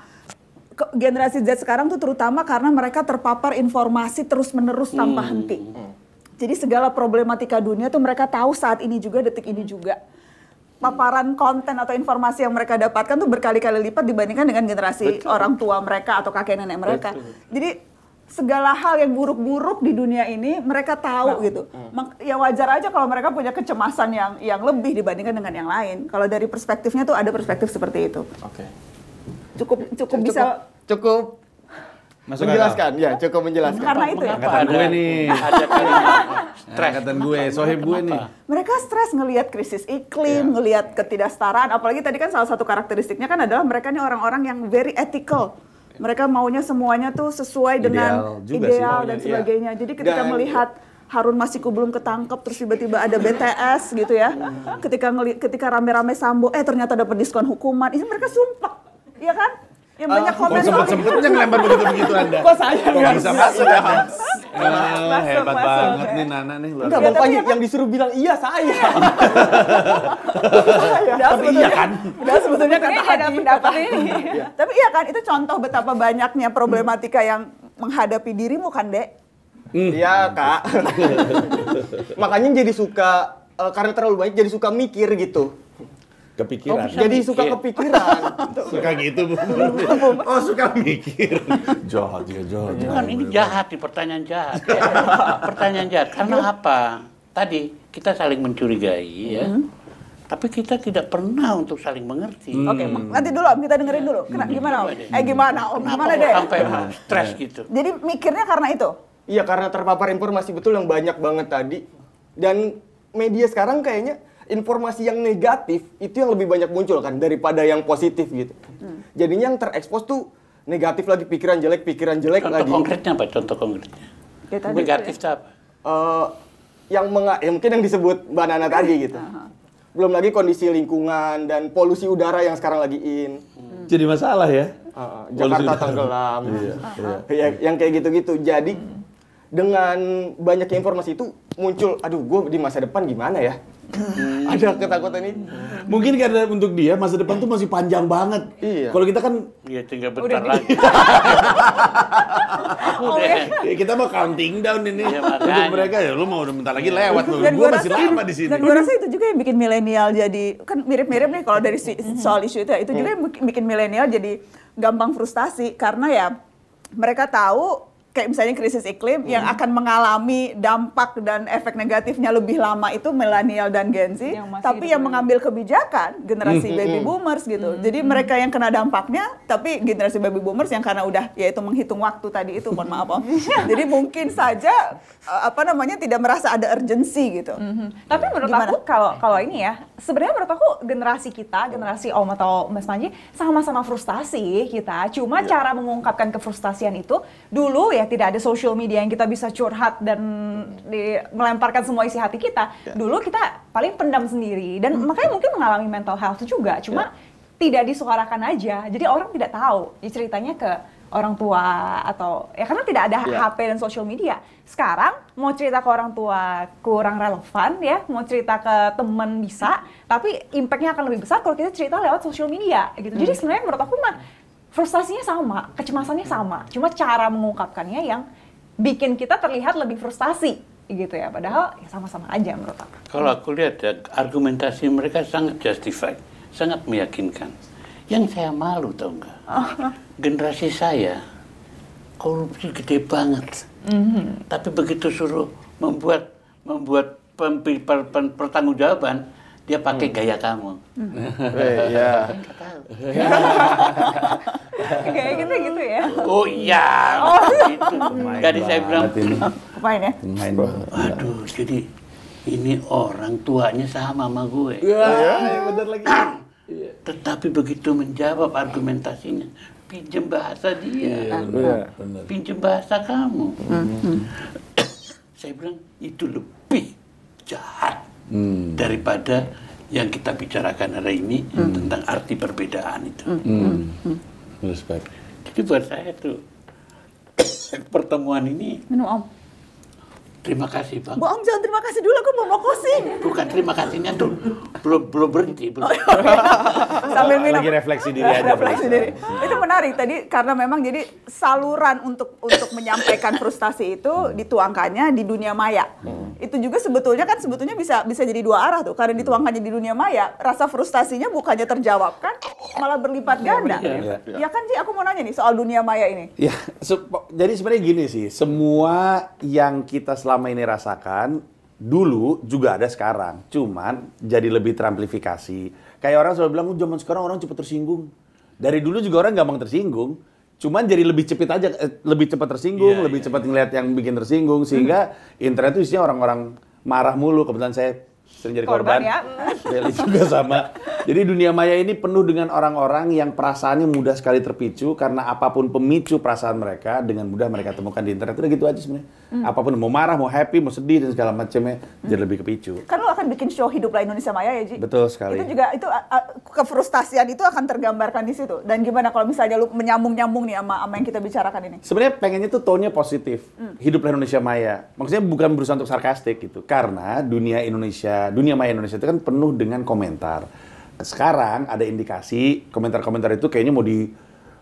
generasi Z sekarang tuh terutama karena mereka terpapar informasi terus-menerus tanpa hmm. henti. Hmm. Jadi segala problematika dunia tuh mereka tahu saat ini juga, detik ini hmm. juga paparan konten atau informasi yang mereka dapatkan tuh berkali-kali lipat dibandingkan dengan generasi Betul. orang tua mereka atau kakek nenek mereka. Betul. Jadi segala hal yang buruk-buruk di dunia ini mereka tahu nah, gitu. Hmm. Ya wajar aja kalau mereka punya kecemasan yang yang lebih dibandingkan dengan yang lain. Kalau dari perspektifnya tuh ada perspektif seperti itu. Oke. Okay. Cukup, cukup cukup bisa cukup Masuk menjelaskan, ya cukup menjelaskan. Karena itu ya Angkatan gue nih. stres. Nah, angkatan gue, sohib gue nih. Mereka stres ngelihat krisis iklim, yeah. ngelihat ketidaksetaraan. Apalagi tadi kan salah satu karakteristiknya kan adalah mereka ini orang-orang yang very ethical. Mereka maunya semuanya tuh sesuai dengan ideal, dan iya. sebagainya. Jadi ketika dan, melihat Harun Masiku belum ketangkep terus tiba-tiba ada BTS gitu ya. Hmm. Ketika ngeli ketika rame-rame Sambo eh ternyata dapat diskon hukuman. Ini mereka sumpah. Iya kan? Yang banyak uh, komen sempet sempetnya ngelempar begitu begitu anda. Kok saya nggak bisa masuk ya? Nah, hebat masuk, banget nih Nana nih. Enggak, Bang Panji yang disuruh bilang iya saya. Iya. saya. Tapi iya kan? Udah sebetulnya kata hati. Pendapat ini. Iya. Tapi iya kan, itu contoh betapa banyaknya problematika yang menghadapi dirimu kan, Dek? Hmm. Iya, Kak. Makanya jadi suka, eh, karena terlalu banyak jadi suka mikir gitu kepikiran. Oh, jadi suka kepikiran. suka gitu, Bu. oh, suka mikir. jahat ya, jahat. Bukan, iya. ini jahat di pertanyaan jahat. Ya. pertanyaan jahat. Karena iya. apa? Tadi kita saling mencurigai ya. -hmm. Tapi kita tidak pernah untuk saling mengerti. Hmm. Oke, okay, nanti dulu Om, kita dengerin dulu. Kena, hmm. gimana Om? Eh gimana Om? Gimana deh? Sampai hmm. stres hmm. gitu. Jadi mikirnya karena itu? Iya, karena terpapar informasi betul yang banyak banget tadi. Dan media sekarang kayaknya informasi yang negatif itu yang lebih banyak muncul kan daripada yang positif gitu. Hmm. Jadinya yang terekspos tuh negatif lagi pikiran jelek, pikiran jelek contoh lagi. konkretnya apa? Contoh konkretnya. Ya, negatif ya. apa? Uh, yang menga ya mungkin yang disebut banana tadi gitu. Uh -huh. Belum lagi kondisi lingkungan dan polusi udara yang sekarang lagi in. Hmm. Jadi masalah ya. Uh, Jakarta tenggelam. Iya. Uh iya. -huh. ya, yang kayak gitu-gitu. Jadi hmm. dengan banyaknya informasi itu muncul aduh gue di masa depan gimana ya hmm. ada ketakutan ini. mungkin karena untuk dia masa depan tuh masih panjang banget iya. kalau kita kan ya tinggal bentar oh, iya. Udah. lagi ya, kita mau counting down ini ya, untuk mereka ya lu mau bentar lagi iya. lewat lu gue masih rasa, lama di sini dan gue rasa itu juga yang bikin milenial jadi kan mirip-mirip nih kalau dari mm-hmm. soal isu itu ya itu juga mm. yang bikin milenial jadi gampang frustasi karena ya mereka tahu kayak misalnya krisis iklim hmm. yang akan mengalami dampak dan efek negatifnya lebih lama itu milenial dan Gen Z, yang tapi yang mengambil kebijakan generasi hmm. hmm baby hmm. boomers gitu. Hmm. Jadi hmm. mereka yang kena dampaknya, tapi generasi baby boomers yang karena udah yaitu menghitung waktu tadi itu, mohon maaf om. Jadi mungkin saja eh, apa namanya tidak merasa ada urgency gitu. Hmm. Tapi menurut Gimana? aku kalau kalau ini ya, sebenarnya menurut aku generasi kita, generasi om atau Mas Panji sama-sama frustasi kita. Cuma yeah. cara mengungkapkan kefrustasian itu dulu ya tidak ada social media yang kita bisa curhat dan di, melemparkan semua isi hati kita. Yeah. Dulu kita paling pendam sendiri dan hmm. makanya mungkin mengalami mental health juga, cuma yeah. tidak disuarakan aja. Jadi orang tidak tahu ya, ceritanya ke orang tua atau ya karena tidak ada yeah. HP dan social media. Sekarang mau cerita ke orang tua kurang relevan ya, mau cerita ke teman bisa, hmm. tapi impactnya akan lebih besar kalau kita cerita lewat social media gitu. Hmm. Jadi sebenarnya menurut aku mah frustasinya sama, kecemasannya sama, cuma cara mengungkapkannya yang bikin kita terlihat lebih frustasi gitu ya. Padahal ya sama-sama aja menurut aku. Kalau aku lihat ya, argumentasi mereka sangat justified, sangat meyakinkan. Yang saya malu tau nggak? Oh. Generasi saya korupsi gede banget. Mm-hmm. Tapi begitu suruh membuat membuat pertanggungjawaban, dia pakai hmm. gaya kamu. Hey, hmm. eh, ya. Gaya kita gitu ya. Oh iya. Oh. Tadi saya bilang pemain ya. Main. Aduh, jadi ini orang tuanya sama sama gue. Iya, iya ya, benar lagi. Iya. Tetapi begitu menjawab argumentasinya, pinjem bahasa dia. Ya, Pinjem bahasa kamu. Hmm. hmm. saya bilang itu lebih jahat hmm. daripada yang kita bicarakan hari ini hmm. tentang arti perbedaan itu. Hmm. Hmm. Hmm. Jadi buat saya itu pertemuan ini minum om. Terima kasih, bang Bang, jangan terima kasih dulu. Aku mau fokusin. Bukan terima kasihnya tuh belum belum berhenti. Belum. Oh, iya, iya. Sambil minum. Lagi refleksi diri aja. Refleksi diri. Itu menarik tadi karena memang jadi saluran untuk untuk menyampaikan frustasi itu dituangkannya di dunia maya. Hmm. Itu juga sebetulnya kan sebetulnya bisa bisa jadi dua arah tuh karena dituangkannya di dunia maya, rasa frustasinya bukannya terjawabkan malah berlipat iya, ganda. Ya, ya. ya kan sih aku mau nanya nih soal dunia maya ini. Ya, jadi sebenarnya gini sih, semua yang kita selalu selama ini rasakan dulu juga ada sekarang, cuman jadi lebih teramplifikasi. Kayak orang selalu bilang, oh, zaman sekarang orang cepat tersinggung. Dari dulu juga orang gampang tersinggung, cuman jadi lebih cepet aja, eh, lebih cepat tersinggung, yeah, lebih yeah, cepat yeah. ngeliat yang bikin tersinggung sehingga hmm. internet itu isinya orang-orang marah mulu. Kebetulan saya sering jadi korban, korban ya. juga sama. Jadi dunia maya ini penuh dengan orang-orang yang perasaannya mudah sekali terpicu karena apapun pemicu perasaan mereka dengan mudah mereka temukan di internet. Udah gitu aja sebenarnya. Hmm. Apapun mau marah, mau happy, mau sedih dan segala macamnya hmm. jadi lebih kepicu. Kan lo akan bikin show hiduplah Indonesia Maya ya, Ji. Betul sekali. Itu juga itu kefrustasian itu akan tergambarkan di situ. Dan gimana kalau misalnya lu menyambung-nyambung nih sama sama yang kita bicarakan ini? Sebenarnya pengennya tuh tone-nya positif. Hmm. Hiduplah Indonesia Maya. Maksudnya bukan berusaha untuk sarkastik gitu. Karena dunia Indonesia dunia maya Indonesia itu kan penuh dengan komentar. Sekarang ada indikasi komentar-komentar itu kayaknya mau di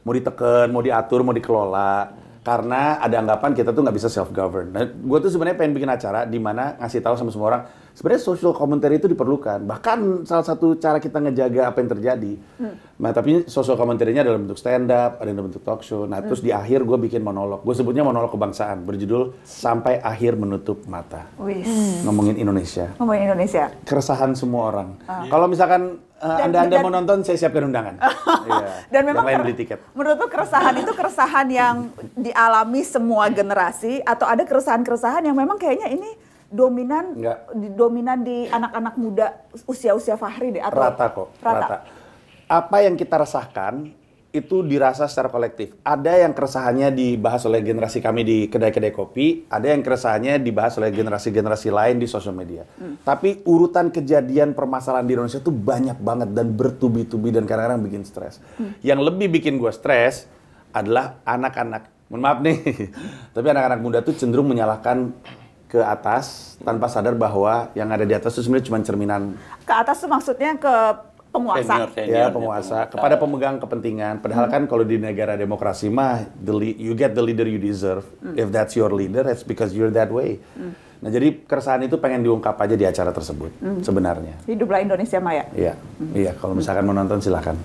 mau diteken, mau diatur, mau dikelola karena ada anggapan kita tuh nggak bisa self govern. Nah, gue tuh sebenarnya pengen bikin acara di mana ngasih tahu sama semua orang sebenarnya social commentary itu diperlukan. Bahkan salah satu cara kita ngejaga apa yang terjadi. Hmm. Nah, tapi social commentary-nya dalam bentuk stand up, ada dalam bentuk talk show. Nah, hmm. terus di akhir gue bikin monolog. Gue sebutnya monolog kebangsaan berjudul Sampai Akhir Menutup Mata. Wih. Hmm. Ngomongin Indonesia. Ngomongin Indonesia. Keresahan semua orang. Ah. Iya. Kalau misalkan eh, Anda-anda uh, mau nonton, saya siapkan undangan. iya. Dan memang yang beli tiket. Menurutku keresahan itu keresahan yang dialami semua generasi atau ada keresahan-keresahan yang memang kayaknya ini dominan di, dominan di anak-anak muda usia-usia Fahri deh atau rata kok rata. rata apa yang kita resahkan itu dirasa secara kolektif ada yang keresahannya dibahas oleh generasi kami di kedai-kedai kopi ada yang keresahannya dibahas oleh generasi-generasi lain di sosial media hmm. tapi urutan kejadian permasalahan di Indonesia itu banyak banget dan bertubi-tubi dan kadang-kadang bikin stres hmm. yang lebih bikin gue stres adalah anak-anak mohon maaf nih tapi anak-anak muda tuh cenderung menyalahkan ke atas tanpa sadar bahwa yang ada di atas itu sebenarnya cuma cerminan. Ke atas itu maksudnya ke penguasa. Senior, senior, ya, ya, penguasa. Ya, kepada pemegang kepentingan. Padahal hmm. kan kalau di negara demokrasi mah the you get the leader you deserve. Hmm. If that's your leader, it's because you're that way. Hmm. Nah, jadi keresahan itu pengen diungkap aja di acara tersebut hmm. sebenarnya. Hiduplah Indonesia Maya. Iya. Hmm. Iya, kalau misalkan hmm. mau nonton silakan.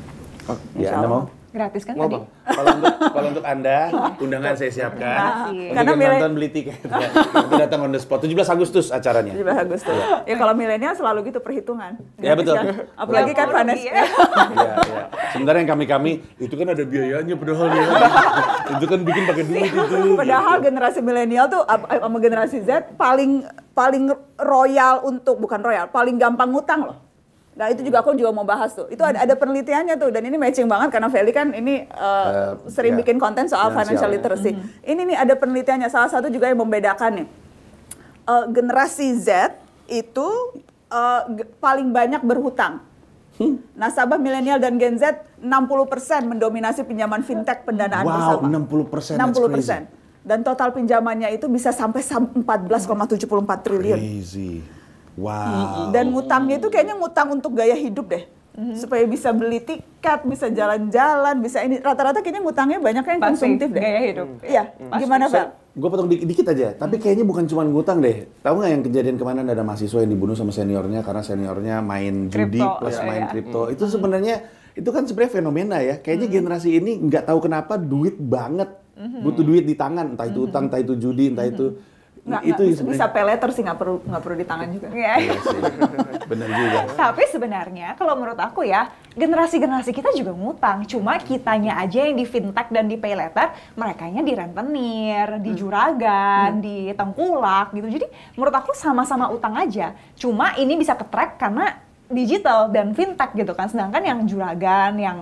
Oh, hmm. ya, Anda mau? Gratis kan Ngomong. tadi? Kalau untuk kalau untuk Anda undangan saya siapkan. Untuk Karena yang nonton beli tiket. Ya. Nanti datang on the spot 17 Agustus acaranya. 17 Agustus. Ya, ya kalau milenial selalu gitu perhitungan. Ya betul. Iya. Apalagi kan panas. Iya, iya. iya. Sebenarnya yang kami-kami itu kan ada biayanya padahal ya. itu kan bikin pakai duit itu. Padahal gitu. generasi milenial tuh sama generasi Z paling paling royal untuk bukan royal, paling gampang ngutang loh. Nah itu juga aku juga mau bahas tuh. Itu ada, hmm. ada penelitiannya tuh dan ini matching banget karena Feli kan ini uh, uh, sering yeah. bikin konten soal financial, ya. literacy. Hmm. Ini nih ada penelitiannya. Salah satu juga yang membedakan nih uh, generasi Z itu uh, paling banyak berhutang. Hmm. Nasabah milenial dan Gen Z 60% mendominasi pinjaman fintech pendanaan wow, bersama. Wow, 60%. 60%. Dan total pinjamannya itu bisa sampai 14,74 triliun. Crazy. Wow. Dan ngutangnya itu kayaknya ngutang untuk gaya hidup deh. Mm-hmm. supaya bisa beli tiket, bisa jalan-jalan, bisa ini rata-rata kayaknya ngutangnya banyak yang Pasti, konsumtif deh. Gaya hidup. Iya, hmm. gimana Pak? gue potong di- dikit aja, tapi mm-hmm. kayaknya bukan cuma ngutang deh. Tahu nggak yang kejadian kemana ada mahasiswa yang dibunuh sama seniornya karena seniornya main judi kripto, plus ya, main ya. kripto. Hmm. Itu sebenarnya itu kan sebenarnya fenomena ya. Kayaknya hmm. generasi ini nggak tahu kenapa duit banget, hmm. butuh duit di tangan, entah itu mm-hmm. utang, entah itu judi, entah mm-hmm. itu Nggak, itu nggak, bisa peleter sih nggak perlu nggak perlu di tangan juga. Iya. Yeah. Iya. Benar juga. Tapi sebenarnya kalau menurut aku ya generasi-generasi kita juga ngutang. Cuma hmm. kitanya aja yang di fintech dan di pay peleter, mereka nya di rentenir, di hmm. juragan, hmm. di tengkulak gitu. Jadi menurut aku sama-sama utang aja. Cuma ini bisa ketrek karena digital dan fintech gitu kan. Sedangkan yang juragan, yang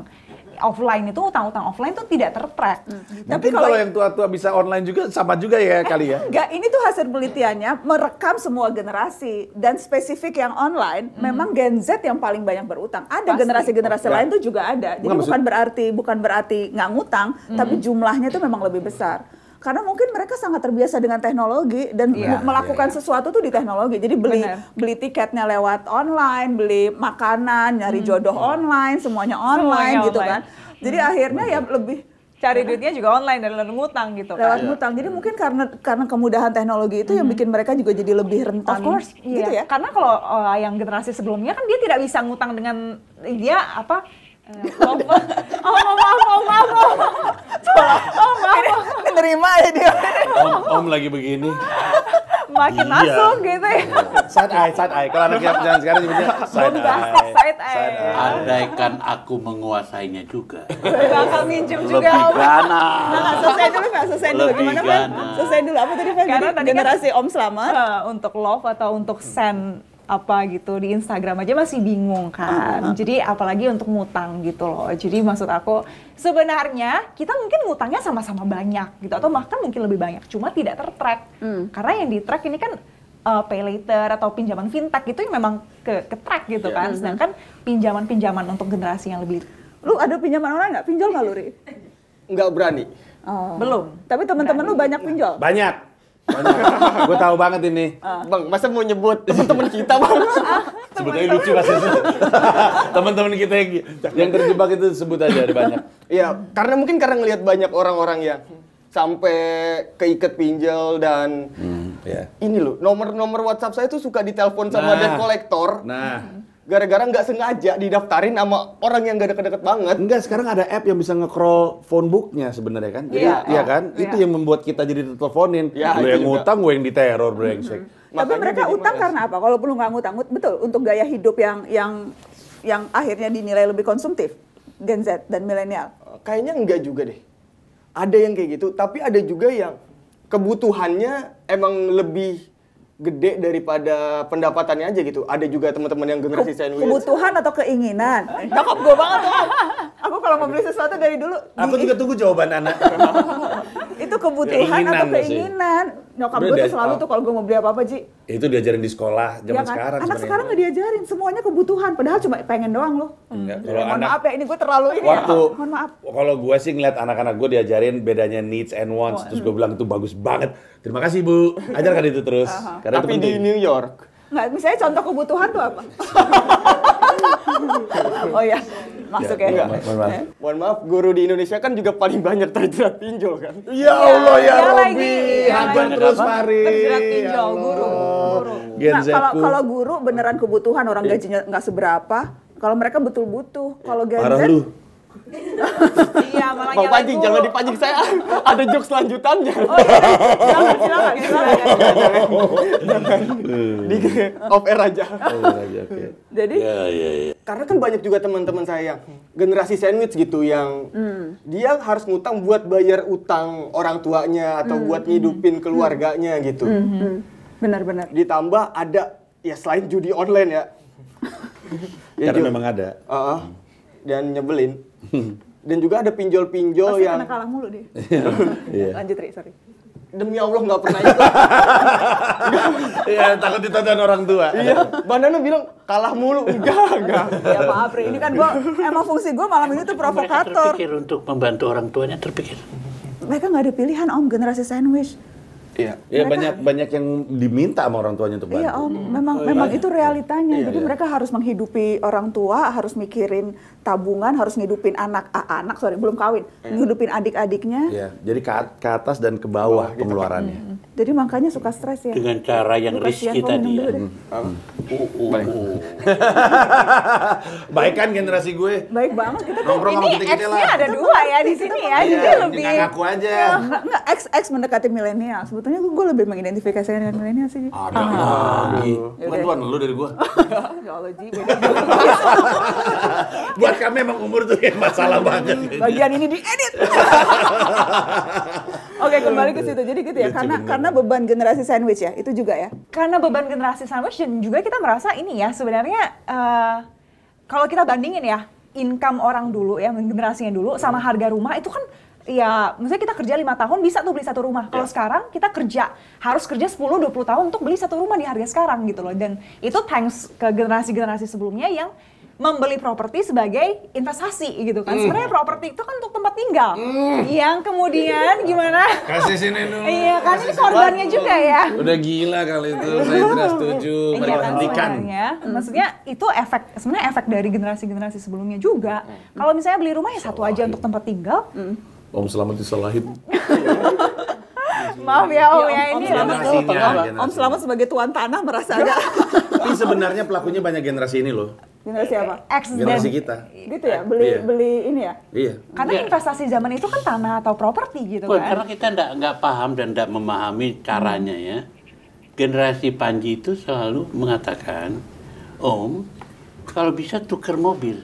offline itu utang-utang offline itu tidak tertrack. Hmm. Tapi kalau, kalau yang tua-tua bisa online juga sama juga ya eh, kali ya. Enggak, ini tuh hasil penelitiannya merekam semua generasi dan spesifik yang online hmm. memang Gen Z yang paling banyak berutang. Ada generasi-generasi oh, lain tuh juga ada. Jadi bukan, bukan berarti bukan berarti nggak ngutang, hmm. tapi jumlahnya tuh memang lebih besar karena mungkin mereka sangat terbiasa dengan teknologi dan yeah, iya, melakukan yeah, yeah. sesuatu tuh di teknologi. Jadi beli Bener. beli tiketnya lewat online, beli makanan, nyari hmm. jodoh iya. online, semuanya online semuanya gitu online. kan. Jadi hmm. akhirnya ya lebih cari duitnya juga online dan lewat ngutang gitu kan. Lewat iya. ngutang. Jadi mungkin karena karena kemudahan teknologi itu -hmm. yang bikin mereka juga jadi lebih rentan. Of course, gitu iya. ya. Karena kalau uh, yang generasi sebelumnya kan dia tidak bisa ngutang dengan dia apa oh, maaf, Om maaf, oh, Om Oh, maaf. ya dia. Om, om lagi begini. Makin iya. masuk gitu ya. Side eye, side eye. Kalau anak zaman sekarang nyebutnya side eye. Side eye. Andaikan aku menguasainya juga. akan minjem juga. Lebih gana. Nah, nah, selesai dulu, Pak. Selesai dulu. Lebih Gimana, Pak? Selesai dulu. Apa tadi, Pak? Karena tadi kan generasi Om Selamat. Eh, untuk love atau untuk send apa gitu di Instagram aja masih bingung kan. Uh, ah, -huh. Ah, ah. Jadi apalagi untuk ngutang gitu loh. Jadi maksud aku sebenarnya kita mungkin ngutangnya sama-sama banyak gitu atau bahkan mungkin lebih banyak cuma tidak tertrack. Hmm. Karena yang di track ini kan uh, pay later atau pinjaman fintech itu yang memang ke, ke track gitu yeah. kan. Hmm. Sedangkan pinjaman-pinjaman untuk generasi yang lebih Lu ada pinjaman orang nggak? Pinjol nggak lu, Ri? Nggak berani. Oh. Belum. Tapi teman-teman lu banyak pinjol? Banyak gue tau banget ini. Ah. Bang, masa mau nyebut teman-teman kita bang? Ah, sebut aja lucu pasti. teman-teman kita yang, yang terjebak itu sebut aja ada banyak. Iya, karena mungkin karena ngelihat banyak orang-orang ya sampai keikat pinjol dan hmm, iya. ini loh nomor-nomor WhatsApp saya tuh suka ditelepon sama nah, debt collector. Nah gara-gara nggak sengaja didaftarin sama orang yang nggak deket-deket banget. Enggak, sekarang ada app yang bisa nge-crawl phone sebenarnya kan. Iya. yeah. iya kan? Yeah. Oh, itu iya. yang membuat kita jadi diteleponin. Yeah, lu yang ngutang, gue yang diteror, brengsek. Mm -hmm. Tapi mereka utang karena apa? Kalau perlu nggak ngutang, betul untuk gaya hidup yang yang yang akhirnya dinilai lebih konsumtif Gen Z dan milenial. Kayaknya enggak juga deh. Ada yang kayak gitu, tapi ada juga yang kebutuhannya emang lebih gede daripada pendapatannya aja gitu. Ada juga teman-teman yang generasi Ke, sandwich. Kebutuhan atau keinginan? Cakep gue banget tuh. Aku kalau mau beli sesuatu dari dulu. Aku juga tunggu jawaban anak. itu kebutuhan keinginan atau keinginan? Sih nyokap gue tuh selalu oh. tuh kalau gue mau beli apa apa Ji itu diajarin di sekolah zaman ya kan? sekarang anak sekarang nggak diajarin semuanya kebutuhan padahal cuma pengen doang loh Enggak, kalau anak, maaf ya ini gue terlalu ini ya. waktu, ya. mohon maaf kalau gue sih ngeliat anak-anak gue diajarin bedanya needs and wants oh, terus hmm. gue bilang itu bagus banget terima kasih bu ajarkan itu terus uh -huh. karena tapi itu di New York Nggak, misalnya contoh kebutuhan tuh apa? oh ya, masuk ya. ya. Mohon, mohon, maaf. mohon maaf, guru di Indonesia kan juga paling banyak terjerat pinjol kan. Ya Allah ya, ya Robi, hajar iya terus mari. Terjerat pinjol ya guru. guru. Nah, kalau kalau guru beneran kebutuhan orang iya. gajinya nggak seberapa, kalau mereka betul butuh, kalau Gen Z iya, malah jangan dipancing saya. Ada jok selanjutannya. Oh, iya. Silakan, silakan, Jangan. Di off air aja. Jadi, ya, ya, ya. karena kan banyak juga teman-teman saya yang generasi sandwich gitu yang hmm. dia harus ngutang buat bayar utang orang tuanya atau hmm. buat hmm. ngidupin hmm. keluarganya gitu. Hmm, benar Benar-benar. Ditambah ada ya selain judi online ya. ya Karena memang ada. Uh, dan nyebelin. Dan juga ada pinjol-pinjol Pasti yang... kalah mulu deh. Iya. Iya. Lanjut, Rik, sorry demi Allah nggak pernah itu. Iya, takut ditonton orang tua. Iya, Bandana bilang kalah mulu, enggak, enggak. Ya maaf, Rik. Ini kan gua emang fungsi gue malam ini tuh provokator. Mereka terpikir untuk membantu orang tuanya terpikir. Mereka nggak ada pilihan, Om, generasi sandwich. Iya. Ya, banyak banyak yang diminta sama orang tuanya untuk iya, bantu. Iya, Om. Memang oh, iya. memang itu realitanya. Iya, Jadi iya. mereka harus menghidupi orang tua, harus mikirin tabungan, harus ngidupin anak ah, anak sorry belum kawin, iya. ngidupin adik-adiknya. Iya. Jadi ke, ke atas dan ke bawah, gitu. pengeluarannya. Hmm. Jadi makanya suka stres ya. Dengan cara yang risky tadi. Ya. Hmm. Baik. Mm-hmm. Baik kan generasi gue. Baik banget kita Ngobrol ini X-nya ada dua ya di sini ya. Iya, jadi lebih. Ngaku aja. Enggak, X X mendekati milenial sebetulnya sebetulnya gue lebih mengidentifikasi dengan milenial sih. Ada ah, lagi. Gitu. Bukan lu dari gue. ya Allah, Ji. Buat kami emang umur tuh yang masalah banget. Bagian ini di edit Oke, kembali ke situ. Jadi gitu ya, iya, karena karena beban generasi sandwich ya, itu juga ya. Karena beban generasi sandwich dan juga kita merasa ini ya, sebenarnya uh, kalau kita bandingin ya, income orang dulu ya, generasinya dulu sama harga rumah itu kan ya maksudnya kita kerja lima tahun bisa tuh beli satu rumah. Kalau yeah. sekarang kita kerja harus kerja 10 20 tahun untuk beli satu rumah di harga sekarang gitu loh. Dan itu thanks ke generasi-generasi sebelumnya yang membeli properti sebagai investasi gitu kan. Mm. Sebenarnya properti itu kan untuk tempat tinggal. Mm. Yang kemudian gimana? Kasih sini dulu. iya, kan ini korbannya juga ya. Udah gila kali itu. Saya tidak iya, setuju. Mari iya, Mm. Maksudnya itu efek sebenarnya efek dari generasi-generasi sebelumnya juga. Hmm. Kalau misalnya beli rumah ya satu aja untuk tempat tinggal, mm. Om Selamat disalahin. Maaf ya Om ya, ya ini Om Selamat, om, iya, Om Selamat sebagai tuan tanah merasa ada. Tapi sebenarnya pelakunya banyak generasi ini loh. Generasi apa? Ex generasi kita. Gitu ya, iya. beli iya. beli ini ya. Iya. Karena iya. investasi zaman itu kan tanah atau properti gitu kan. Karena kita nggak enggak paham dan nggak memahami caranya ya. Generasi Panji itu selalu mengatakan, "Om, kalau bisa tuker mobil."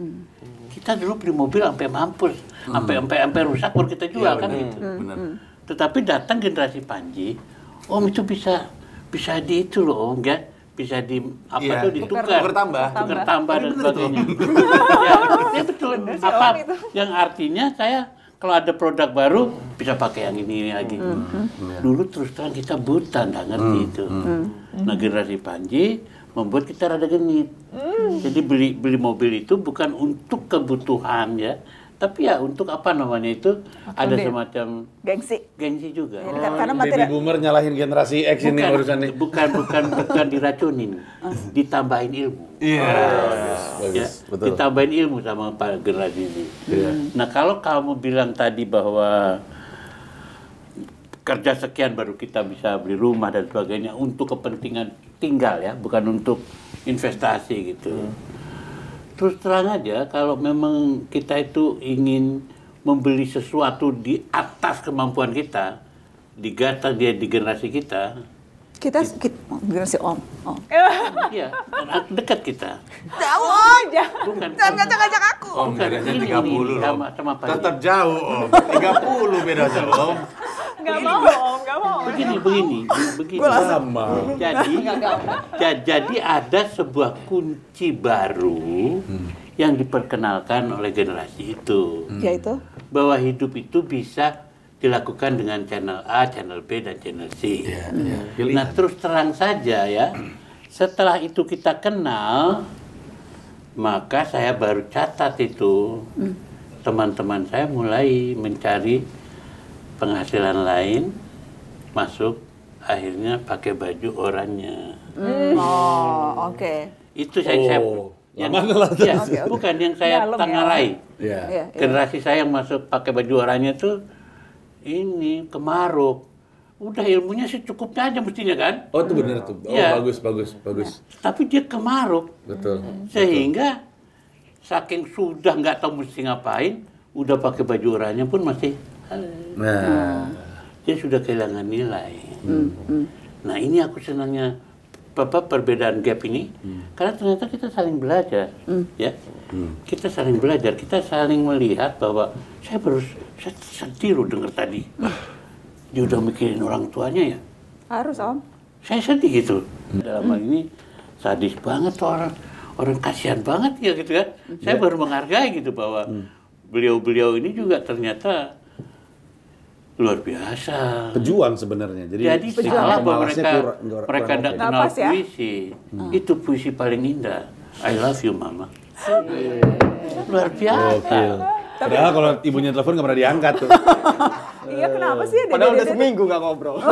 Hmm kita dulu beli mobil sampai mampus, sampai hmm. sampai rusak baru kita jual ya, kan bener. gitu. Bener. Hmm, hmm. Tetapi datang generasi Panji, Om itu bisa bisa di itu loh Om ya bisa di apa yeah. tuh ditukar, tukar tambah, tukar tambah iya, dan sebagainya. ya, ya betul. Apa yang artinya saya kalau ada produk baru bisa pakai yang ini, ini lagi. hmm. -hmm. hmm iya. Dulu terus terang kita buta nggak ngerti -hmm. itu. -hmm. Nah generasi Panji membuat kita rada genit. Mm. Jadi beli beli mobil itu bukan untuk kebutuhan ya, tapi ya untuk apa namanya itu ada semacam gengsi gengsi juga ya, oh, karena baby boomer nyalahin generasi X bukan, ini urusan ini bukan bukan bukan diracunin ah. ditambahin ilmu iya yeah. oh, yes. bagus, ya, ditambahin ilmu sama generasi ini yeah. nah kalau kamu bilang tadi bahwa kerja sekian baru kita bisa beli rumah dan sebagainya untuk kepentingan tinggal ya, bukan untuk investasi gitu. Hmm. Terus terang aja kalau memang kita itu ingin membeli sesuatu di atas kemampuan kita, di gata dia di generasi kita, kita, kita bilang si Om. Om. Iya, iya dekat kita. Jauh Om. Bukan. Jangan ngajak-ngajak aku. Om bedanya 30 loh. Sama, sama Tetap jauh Om. 30 bedanya Om. Gak mau Om, gak mau. Begini, begini, begini. Gue lama. Jadi, jadi ada sebuah kunci baru hmm. yang diperkenalkan oleh generasi itu. Hmm. Yaitu? Bahwa hidup itu bisa dilakukan dengan channel A, channel B, dan channel C. Yeah, hmm. ya. yeah. Nah terus terang saja ya, setelah itu kita kenal, maka saya baru catat itu hmm. teman-teman saya mulai mencari penghasilan lain, masuk akhirnya pakai baju orangnya. Mm. Oh, oke. Okay. Itu saya, oh. saya yang, ya, okay, okay. bukan yang saya ya, tangarai. Ya. Yeah. Iya. Generasi saya yang masuk pakai baju orangnya itu ini kemaruk udah ilmunya sih cukupnya aja mestinya kan oh itu benar tuh oh ya. bagus bagus bagus nah, tapi dia kemaruk betul sehingga saking sudah nggak tahu mesti ngapain udah pakai baju oranya pun masih nah. nah. dia sudah kehilangan nilai hmm. Hmm, hmm. nah ini aku senangnya apa perbedaan gap ini hmm. karena ternyata kita saling belajar hmm. ya hmm. kita saling belajar, kita saling melihat bahwa saya baru saya, saya dengar tadi, dia udah mikirin orang tuanya ya. Harus om. Saya sedih gitu hmm. dalam hal ini sadis banget tuh orang orang kasihan banget ya gitu kan. Hmm. Saya ya. baru menghargai gitu bahwa hmm. beliau-beliau hmm. ini juga ternyata luar biasa. Pejuang sebenarnya. Jadi, Jadi salah bahwa mereka mereka tidak kenal ya? puisi. Hmm. Itu puisi paling indah. I love you, Mama. Luar biasa. Padahal kalau ibunya telepon gak pernah diangkat tuh. Iya eh, kenapa sih? Dede, Padahal dede, udah seminggu nggak ngobrol.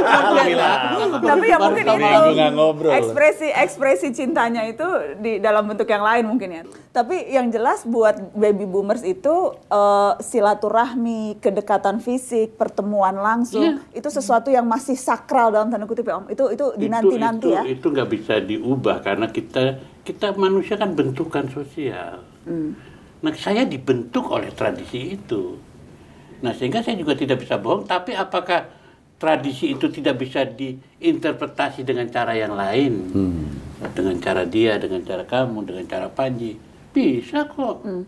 Oh, Alhamdulillah. Tapi ya mungkin itu ngobrol. ekspresi ekspresi cintanya itu di dalam bentuk yang lain mungkin ya. Tapi yang jelas buat baby boomers itu uh, silaturahmi, kedekatan fisik, pertemuan langsung yeah. itu sesuatu yang masih sakral dalam tanda kutip ya om. Itu itu dinanti-nanti ya. Itu nggak bisa diubah karena kita kita manusia kan bentukan sosial. Hmm. Nah saya dibentuk oleh tradisi itu Nah sehingga saya juga tidak bisa bohong, tapi apakah tradisi itu tidak bisa diinterpretasi dengan cara yang lain? Hmm. Dengan cara dia, dengan cara kamu, dengan cara Panji. Bisa kok. Hmm.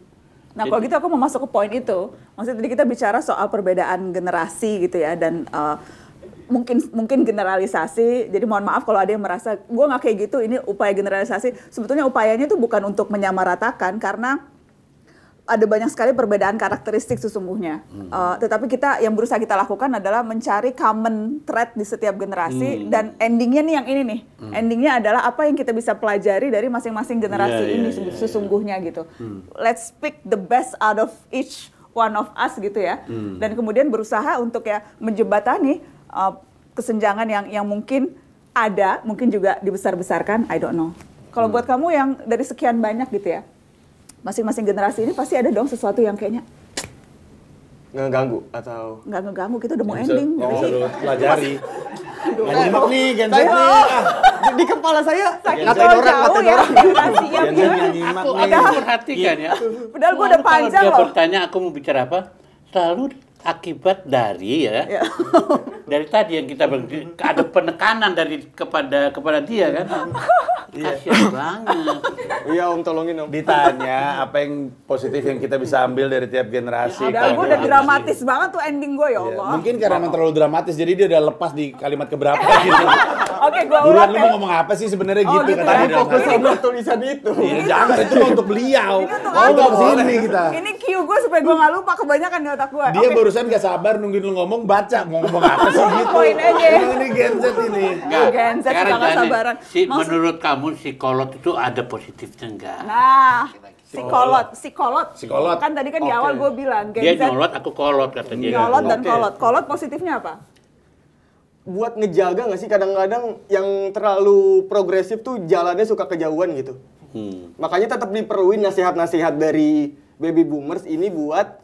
Nah kalau gitu aku mau masuk ke poin itu. Maksudnya tadi kita bicara soal perbedaan generasi gitu ya, dan... Uh, mungkin mungkin generalisasi. Jadi mohon maaf kalau ada yang merasa gue nggak kayak gitu. Ini upaya generalisasi. Sebetulnya upayanya itu bukan untuk menyamaratakan karena ada banyak sekali perbedaan karakteristik sesungguhnya. Hmm. Uh, tetapi kita yang berusaha kita lakukan adalah mencari common thread di setiap generasi hmm. dan endingnya nih yang ini nih. Hmm. Endingnya adalah apa yang kita bisa pelajari dari masing-masing iya, generasi yeah, ini yeah, iya, yeah, sesungguhnya yeah. gitu. Hmm. Let's pick the best out of each one of us gitu ya. Hmm. Dan kemudian berusaha untuk ya menjembatani uh, kesenjangan yang yang mungkin ada, mungkin juga dibesar-besarkan, I don't know. Kalau hmm. buat kamu yang dari sekian banyak gitu ya masing-masing generasi ini pasti ada dong sesuatu yang kayaknya ngeganggu atau nggak ngeganggu kita udah mau bisa, ending mau oh, pelajari nggak nyimak nih Gen Z nih ah, di, di kepala saya sakit ngatain orang ya, ngatain orang generasinya aku aku perhatikan ya padahal gue udah panjang loh dia bertanya aku mau bicara apa selalu akibat dari ya, ya. dari tadi yang kita ada penekanan dari kepada kepada dia kan iya. kasian banget iya om tolongin om ditanya apa yang positif yang kita bisa ambil dari tiap generasi ya, gue udah dramatis banget tuh ending gue ya iya, Allah ya. mungkin karena memang terlalu dramatis jadi dia udah lepas di kalimat keberapa gitu oke gue buruan lu mau ngomong apa sih sebenarnya oh, gitu, gitu kata ya. dia fokus sama tulisan itu iya jangan itu untuk beliau oh sini kita ini cue gue supaya gue nggak lupa kebanyakan di otak gue dia baru barusan gak sabar nungguin lu ngomong baca mau ngomong apa sih gitu. Poin aja. Ini Gen Z ini. Enggak, Gen Z suka gak sabaran. Si, Maksud... Menurut kamu si kolot itu ada positifnya enggak? Nah, si kolot, kolot, si Kolot. Kan tadi kan okay. di awal gue bilang Gen Dia Z. Dia nyolot, aku kolot katanya. Nyolot dan kolot. Kolot positifnya apa? buat ngejaga nggak sih kadang-kadang yang terlalu progresif tuh jalannya suka kejauhan gitu. Hmm. Makanya tetap diperluin nasihat-nasihat dari baby boomers ini buat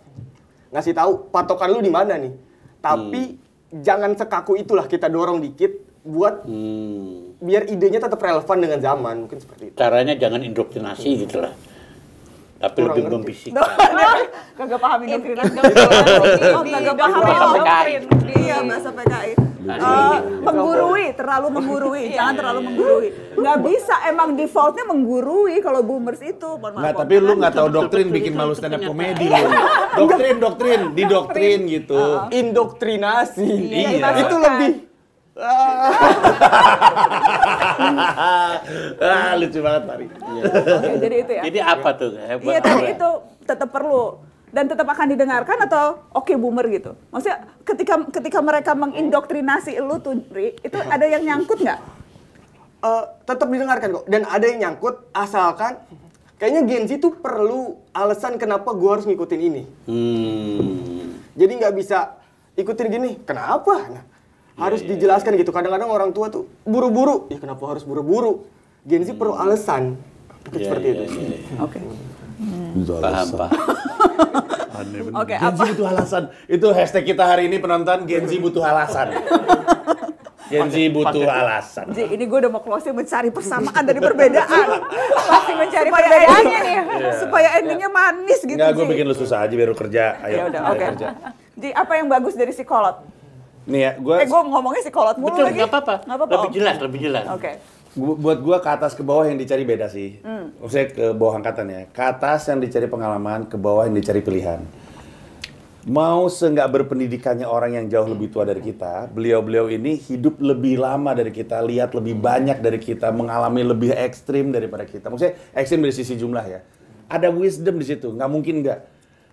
ngasih tahu patokan lu di mana nih. Tapi hmm. jangan sekaku itulah kita dorong dikit buat hmm. biar idenya tetap relevan dengan zaman mungkin seperti itu. Caranya jangan indoktrinasi hmm. gitu lah. Tapi Kurang lebih ngerti. membisikkan. Kagak paham indoktrinasi. kagak paham ya. Iya, bahasa PKI. Iya, uh, menggurui terlalu menggurui iya. jangan terlalu menggurui nggak bisa emang defaultnya menggurui kalau boomers itu nggak tapi lu nggak tahu doktrin bikin malu stand up komedi doktrin doktrin di doktrin gitu indoktrinasi iya itu lebih ah, lucu banget Mari. Oke, jadi itu ya. Jadi apa tuh? Iya, tapi itu tetap perlu dan tetap akan didengarkan atau oke okay, boomer gitu? Maksudnya ketika ketika mereka mengindoktrinasi lu tuh itu ada yang nyangkut nggak? Uh, tetap didengarkan kok dan ada yang nyangkut asalkan kayaknya Gen Z tuh perlu alasan kenapa gua harus ngikutin ini. Hmm. Jadi nggak bisa ikutin gini, kenapa? Nah, iya, harus yeah. dijelaskan iya. gitu. Kadang-kadang orang tua tuh buru-buru. Ya kenapa harus buru-buru? Gen Z hmm. perlu alasan. Yeah, seperti yeah, itu. Yeah, yeah. Oke. Okay. Hmm. alasan. paham. Aneh Oke, Okay, Genzi apa? butuh alasan. Itu hashtag kita hari ini penonton Genji butuh alasan. Genzi butuh alasan. Jadi ini gue udah mau closing mencari persamaan dari perbedaan. Masih mencari supaya perbedaannya nih. Yeah. Supaya endingnya yeah. manis gitu. Enggak, gue bikin lu susah aja biar lu kerja. Ayo, ya udah, oke. Okay. Jadi apa yang bagus dari si kolot? Nih ya, gue... Eh, gue ngomongnya si kolot mulu Betul, lagi. Betul, gak apa-apa. Lebih jelas, lebih jelas. Oke. Okay buat gua ke atas ke bawah yang dicari beda sih. Hmm. Maksudnya ke bawah angkatan ya. Ke atas yang dicari pengalaman, ke bawah yang dicari pilihan. Mau seenggak berpendidikannya orang yang jauh lebih tua dari kita, beliau-beliau ini hidup lebih lama dari kita, lihat lebih banyak dari kita, mengalami lebih ekstrim daripada kita. Maksudnya ekstrim dari sisi jumlah ya. Ada wisdom di situ, nggak mungkin nggak.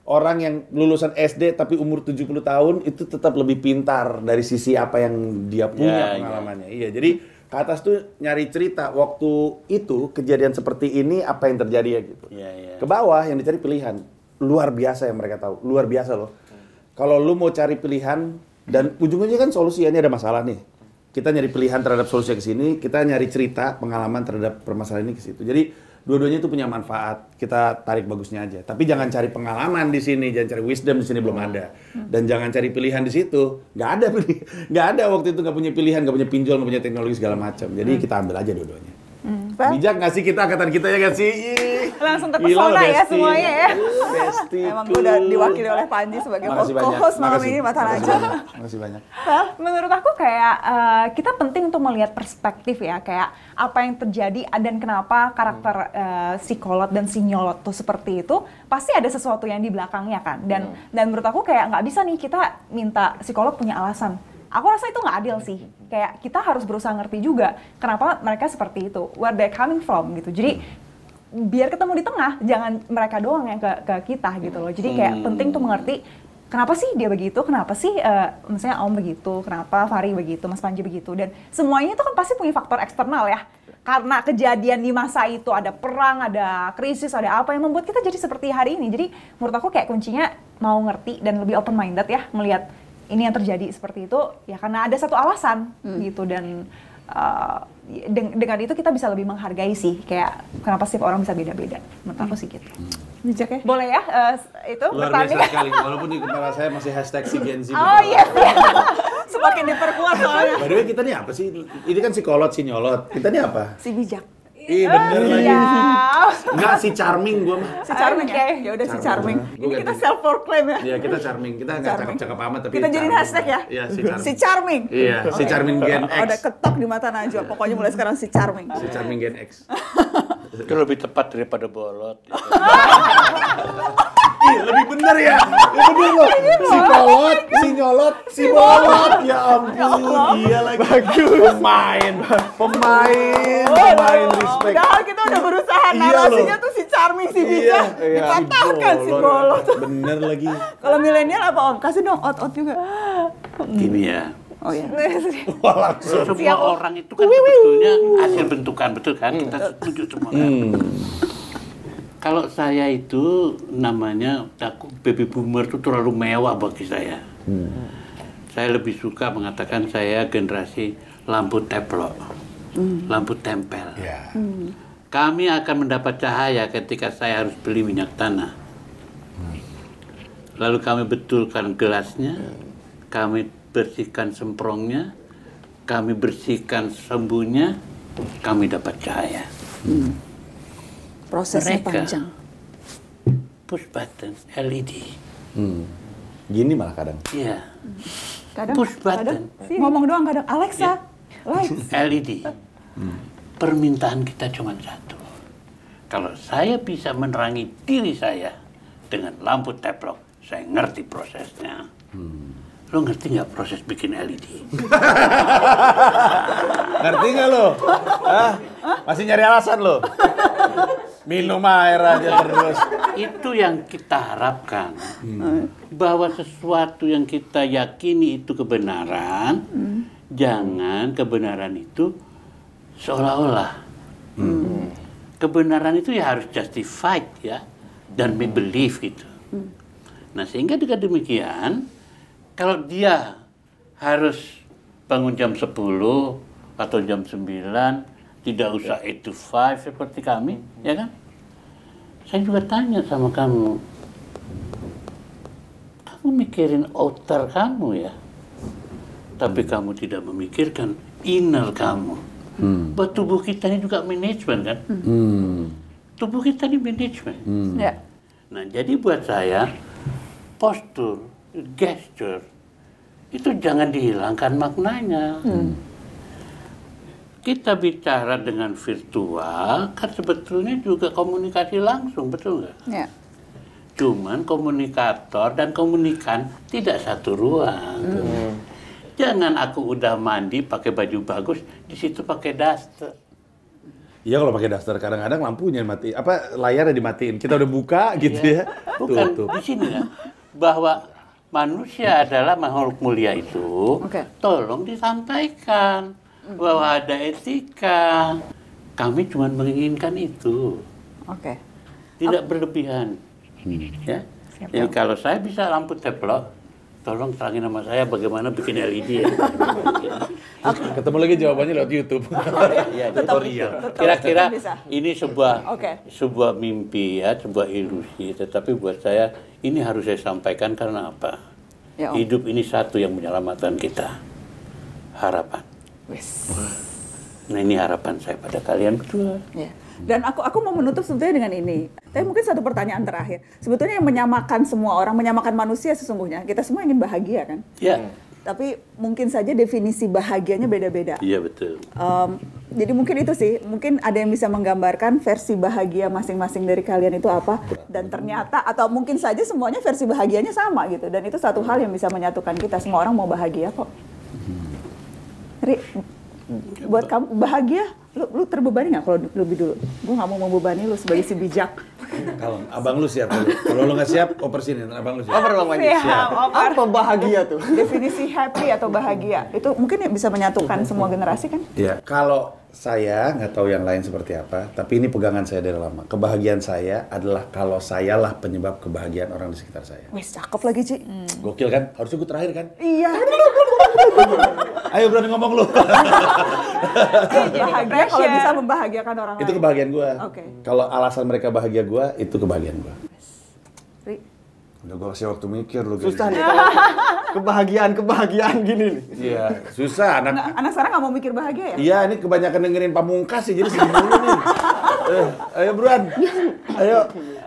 Orang yang lulusan SD tapi umur 70 tahun itu tetap lebih pintar dari sisi apa yang dia punya yeah, ya. pengalamannya. Yeah. Iya, jadi ke atas tuh nyari cerita waktu itu kejadian seperti ini apa yang terjadi ya gitu. Yeah, yeah. Ke bawah yang dicari pilihan luar biasa yang mereka tahu luar biasa loh. Kalau lu mau cari pilihan dan ujung-ujungnya kan solusi ini ada masalah nih. Kita nyari pilihan terhadap solusi ke sini, kita nyari cerita pengalaman terhadap permasalahan ini ke situ. Jadi dua-duanya itu punya manfaat. Kita tarik bagusnya aja. Tapi jangan cari pengalaman di sini, jangan cari wisdom di sini belum hmm. ada. Dan jangan cari pilihan di situ. Nggak ada pilih, nggak ada waktu itu nggak punya pilihan, nggak punya pinjol, nggak punya teknologi segala macam. Jadi hmm. kita ambil aja dua-duanya apa? Bijak nggak sih kita angkatan kita ya nggak sih? Langsung terpesona ya semuanya ya. Besti Emang gue udah diwakili oleh Panji sebagai co-host malam ini mata Raja. Makasih banyak. Well, menurut aku kayak uh, kita penting untuk melihat perspektif ya kayak apa yang terjadi dan kenapa karakter uh, si kolot dan si nyolot tuh seperti itu pasti ada sesuatu yang di belakangnya kan dan hmm. dan menurut aku kayak nggak bisa nih kita minta psikolog punya alasan Aku rasa itu nggak adil sih. Kayak kita harus berusaha ngerti juga kenapa mereka seperti itu, where they coming from gitu. Jadi biar ketemu di tengah, jangan mereka doang yang ke, ke kita gitu loh. Jadi kayak hmm. penting tuh mengerti kenapa sih dia begitu, kenapa sih uh, misalnya Om begitu, kenapa Fari begitu, Mas Panji begitu, dan semuanya itu kan pasti punya faktor eksternal ya. Karena kejadian di masa itu ada perang, ada krisis, ada apa yang membuat kita jadi seperti hari ini. Jadi menurut aku kayak kuncinya mau ngerti dan lebih open minded ya melihat ini yang terjadi seperti itu ya karena ada satu alasan hmm. gitu dan uh, deng dengan itu kita bisa lebih menghargai sih kayak kenapa sih orang bisa beda-beda menurut aku hmm. sih gitu hmm. bijak ya boleh ya uh, itu luar biasa sekali walaupun di kepala saya masih hashtag si Gen Z oh iya, iya semakin diperkuat soalnya by kita nih apa sih ini kan si kolot si nyolot kita nih apa si bijak Ih oh, bener oh, lagi. Enggak iya. si charming gue mah. Si charming okay. ya. Ya udah si charming. Ini kita self proclaim ya. Iya, kita charming. Kita enggak cakep-cakep amat tapi Kita jadiin hashtag ya. Iya, si charming. Si charming. Iya, si charming Gen X. Udah ketok di mata Najwa. Pokoknya mulai sekarang si charming. Si charming Gen X. Itu lebih tepat daripada bolot. Ih, lebih bener ya. Lebih bener loh. Iya, iya. Si kolot, si nyolot, si bolot. Ya ampun, iya lagi. Bagus. Pemain. Pemain. Pemain respect. Padahal kita udah berusaha iya narasinya tuh si charming si bisa dipatahkan si bolot. Bener lagi. Kalau milenial apa Om? Kasih dong out-out juga. ya, Oh iya. Wah, langsung. Semua orang itu kan sebetulnya hasil bentukan, betul kan? Kita setuju semua kan? Hmm. Kalau saya itu namanya aku baby boomer itu terlalu mewah bagi saya. Hmm. Saya lebih suka mengatakan saya generasi lampu teplok, hmm. lampu tempel. Yeah. Hmm. Kami akan mendapat cahaya ketika saya harus beli minyak tanah. Hmm. Lalu kami betulkan gelasnya, ya. kami bersihkan semprongnya, kami bersihkan sembuhnya, kami dapat cahaya. Hmm prosesnya Mereka panjang. Push button LED. Hmm. Gini malah kadang. Iya. Kadang push button. Kadang, ngomong doang kadang Alexa, Yeah. Iya. lights. LED. Hmm. Permintaan kita cuma satu. Kalau saya bisa menerangi diri saya dengan lampu teplok, saya ngerti prosesnya. Hmm. Lo ngerti nggak proses bikin LED? ngerti nggak lo? Hah? masih nyari alasan lo? minum air aja terus. Itu yang kita harapkan. Hmm. Bahwa sesuatu yang kita yakini itu kebenaran, hmm. jangan kebenaran itu seolah-olah. Hmm. Kebenaran itu ya harus justified ya dan we believe gitu. Hmm. Nah, sehingga dengan demikian kalau dia harus bangun jam 10 atau jam 9 tidak usah yeah. to five seperti kami, ya kan? Saya juga tanya sama kamu, kamu mikirin outer kamu ya, tapi hmm. kamu tidak memikirkan inner kamu. Hmm. Buat tubuh kita ini juga manajemen kan? Hmm. Tubuh kita ini manajemen. Hmm. Ya. Nah jadi buat saya postur, gesture itu jangan dihilangkan maknanya. Hmm kita bicara dengan virtual kan sebetulnya juga komunikasi langsung betul nggak? Ya. Cuman komunikator dan komunikan tidak satu ruang. Hmm. Jangan aku udah mandi pakai baju bagus di situ pakai daster. Iya kalau pakai daster kadang-kadang lampunya mati apa layarnya dimatiin kita udah buka iya. gitu ya. ya. Bukan tuh, tuh. di sini ya bahwa manusia adalah makhluk mulia itu okay. tolong disampaikan bahwa ada etika. Kami cuma menginginkan itu. Oke. Okay. Tidak okay. berlebihan. Hmm. Ya. Siapa? Ya, Jadi kalau saya bisa lampu teplok, tolong terangin nama saya bagaimana bikin LED ya. okay. Ketemu lagi jawabannya lewat YouTube. Oh, iya, iya tutorial. Kira-kira ini sebuah okay. sebuah mimpi ya, sebuah ilusi, tetapi buat saya ini harus saya sampaikan karena apa? Ya, Hidup ini satu yang menyelamatkan kita. Harapan. Wes. Nah ini harapan saya pada kalian berdua. Ya. Dan aku aku mau menutup sebetulnya dengan ini. Tapi mungkin satu pertanyaan terakhir. Sebetulnya yang menyamakan semua orang, menyamakan manusia sesungguhnya. Kita semua ingin bahagia kan? Iya. Tapi mungkin saja definisi bahagianya beda-beda. Iya betul. Um, jadi mungkin itu sih, mungkin ada yang bisa menggambarkan versi bahagia masing-masing dari kalian itu apa dan ternyata atau mungkin saja semuanya versi bahagianya sama gitu dan itu satu hal yang bisa menyatukan kita semua orang mau bahagia kok. Ri, buat kamu bahagia lu, lu terbebani nggak kalau lebih dulu? Gue nggak mau membebani lu sebagai si bijak. Kalau abang lu siap dulu. Kalau lu nggak siap, oper sini. Abang lu siap. Oper bang Wandi. Iya, siap. Apa bahagia tuh? Definisi happy atau bahagia itu mungkin ya bisa menyatukan semua generasi kan? Iya. Kalau saya nggak tahu yang lain seperti apa, tapi ini pegangan saya dari lama. Kebahagiaan saya adalah kalau saya lah penyebab kebahagiaan orang di sekitar saya. Wes cakep lagi sih. Hmm. Gokil kan? Harus gue terakhir kan? Iya. Ayo berani ngomong lu. Iya, jadi bahagia kalau iya. bisa membahagiakan orang itu lain. kebahagiaan gue. Oke. Okay. Kalau alasan mereka bahagia gue, itu kebahagiaan gue. Udah gue kasih waktu mikir lu Susah gitu. nih. Kebahagiaan-kebahagiaan gini nih. Iya, susah anak. anak sekarang gak mau mikir bahagia ya? Iya, ini kebanyakan dengerin pamungkas sih, jadi sedih dulu nih. Eh, ayo Bruan, ayo.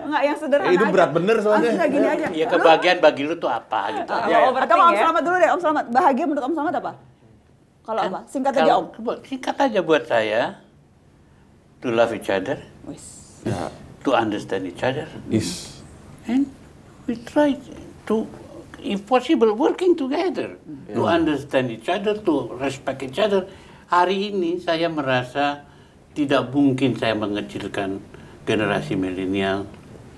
Enggak, yang sederhana eh, Itu berat ah, ya, aja. bener soalnya. Oh, gini aja. Iya, kebahagiaan bagi lu tuh apa gitu. Uh, ya, ya. Atau Om ya? Selamat dulu deh, Om Selamat. Bahagia menurut Om Selamat apa? Kalau kan apa? Singkat kalau, aja Om. Singkat aja buat saya. To love each other. Ya. To understand each other. Yes. And we try to if possible working together. Yeah. Hmm. To understand each other, to respect each other. Hari ini saya merasa tidak mungkin saya mengecilkan generasi milenial.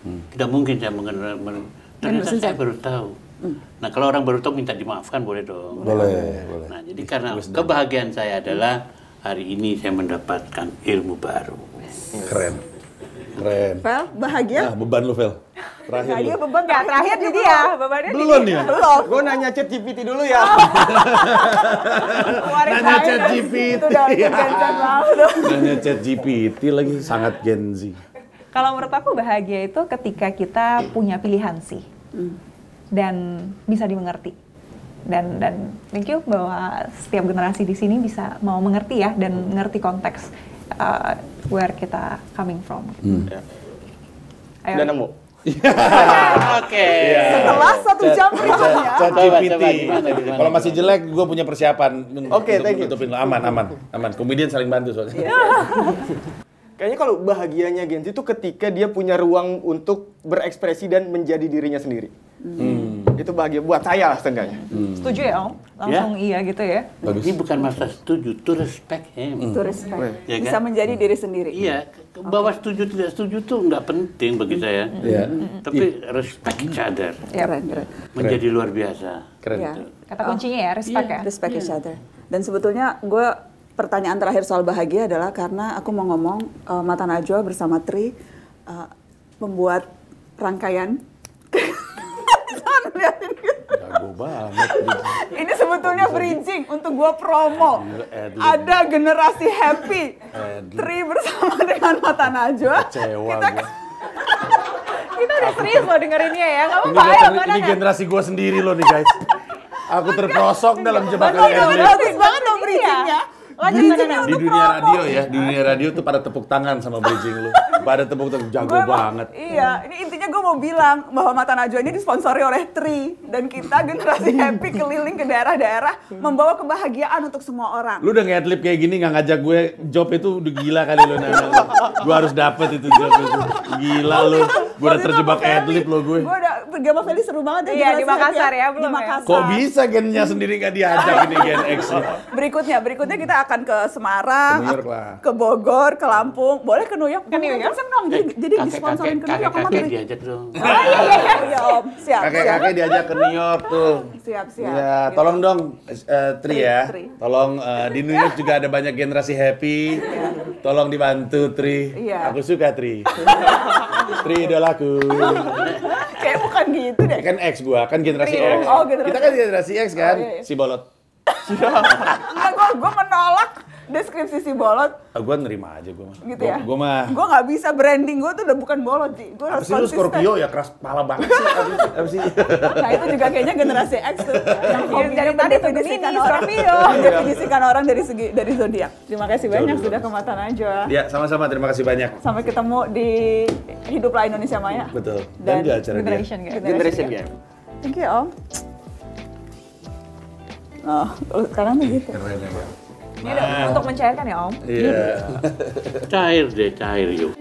Hmm. Tidak mungkin saya mengecilkan. Ternyata saya baru tahu Hmm. Nah kalau orang baru tahu minta dimaafkan boleh dong. Boleh, nah, boleh. Nah jadi karena kebahagiaan saya adalah hari ini saya mendapatkan ilmu baru. Keren. Keren. Fel, bahagia? Nah, beban lu, Fel. Terakhir lu. beban ya, terakhir di dia. Bebannya Belum di ya? Belum. Gue nanya chat GPT dulu ya. Oh. nanya chat GPT. Nanya chat GPT lagi sangat Gen Z. Kalau menurut aku bahagia itu ketika kita punya pilihan sih. Hmm dan bisa dimengerti. Dan dan thank you bahwa setiap generasi di sini bisa mau mengerti ya dan hmm. mengerti konteks uh, where kita coming from. Hmm. Ya. Ayo. Udah nemu. Oke. Iya. Setelah satu jam berikutnya. Kalau masih jelek, gue punya persiapan. Oke, okay, thank you. Aman, aman, aman. kemudian saling bantu soalnya. Yeah. Kayaknya kalau bahagianya Gen Z itu ketika dia punya ruang untuk berekspresi dan menjadi dirinya sendiri. Hmm itu bahagia buat saya lah setengahnya. Hmm. Setuju ya Om? Ya. Langsung ya? iya gitu ya? Bagus. Ini bukan masa setuju, to respect him. Hmm. To respect. Ya, kan? Bisa menjadi diri sendiri. Iya, bahwa setuju tidak setuju tuh nggak penting bagi hmm. saya. Hmm. Yeah. Hmm. Tapi iya. respect each other. Iya keren, keren. Menjadi luar biasa. Keren. Ya. Gitu. Kata kuncinya ya, respect yeah. ya? Respect yeah. each other. Dan sebetulnya gue pertanyaan terakhir soal bahagia adalah karena aku mau ngomong uh, Mata Najwa bersama Tri uh, membuat rangkaian liatin gitu. banget. Ini sebetulnya gitu? bridging untuk gue promo. Ada generasi happy. Tri bersama dengan Mata Najwa. Kecewa kita, kita udah serius loh dengerinnya ya. Gak apa-apa, ayo. Ini, ini generasi gue sendiri loh nih guys. Aku terperosok dalam jebakan Adlib. Bagus banget dong bridgingnya. Oh, di, dunia, di dunia radio ya, di dunia radio tuh pada tepuk tangan sama bridging lu. Pada tepuk tangan jago gua, banget. Iya, ini intinya gue mau bilang bahwa Mata Najwa ini disponsori oleh Tri dan kita generasi happy keliling ke daerah-daerah membawa kebahagiaan untuk semua orang. Lu udah ngadlib kayak gini gak ngajak gue job itu udah gila kali lu nah, Gue harus dapet itu job itu. Gila lu. Gue udah terjebak adlib lo gue. Gue udah Gama Feli seru banget ya. Iya di ya, Makassar ya belum. Di ya? Makassar. Kok bisa gennya sendiri gak diajak ini Gen X? Berikutnya, berikutnya kita akan akan ke Semarang, ke, ke Bogor, ke Lampung, boleh ke New York. Ke New York seneng, jadi, jadi disponsorin ke New York. Kakek-kakek diajak dong. Oh iya iya iya. iya, iya, iya om, siap. Kakek-kakek diajak ke New York tuh. Siap, siap. Ya, tolong gitu. dong uh, Tri ya, tri. tolong uh, di New York juga ada banyak generasi happy. Tolong dibantu Tri, iya. aku suka Tri. Tri idolaku. Kayak bukan gitu deh. Kan X gua, kan generasi X. Oh, oh, generasi Kita kan generasi X kan, oh, si Bolot. Enggak, gue gue menolak deskripsi si bolot. Uh, ah, gue nerima aja gue Gitu ya. Gue mah. Gue nggak bisa branding gue tuh udah bukan bolot sih. Gue harus konsisten. Scorpio ya keras kepala banget sih. abis, gitu. nah itu juga kayaknya generasi X tuh. Yang dari, tadi tuh ini Scorpio. Definisikan orang dari segi dari zodiak. Terima kasih banyak Jauh, sudah ke aja. Ya sama-sama terima kasih banyak. Sampai ketemu di Hiduplah Indonesia Maya. Betul. Dan, Dan di acara Generation Game. Generation Game. Thank you all. Oh, oh, sekarang tuh gitu. Keren ya, Ini udah nah. untuk mencairkan ya Om? Iya. Yeah. cair deh, cair yuk.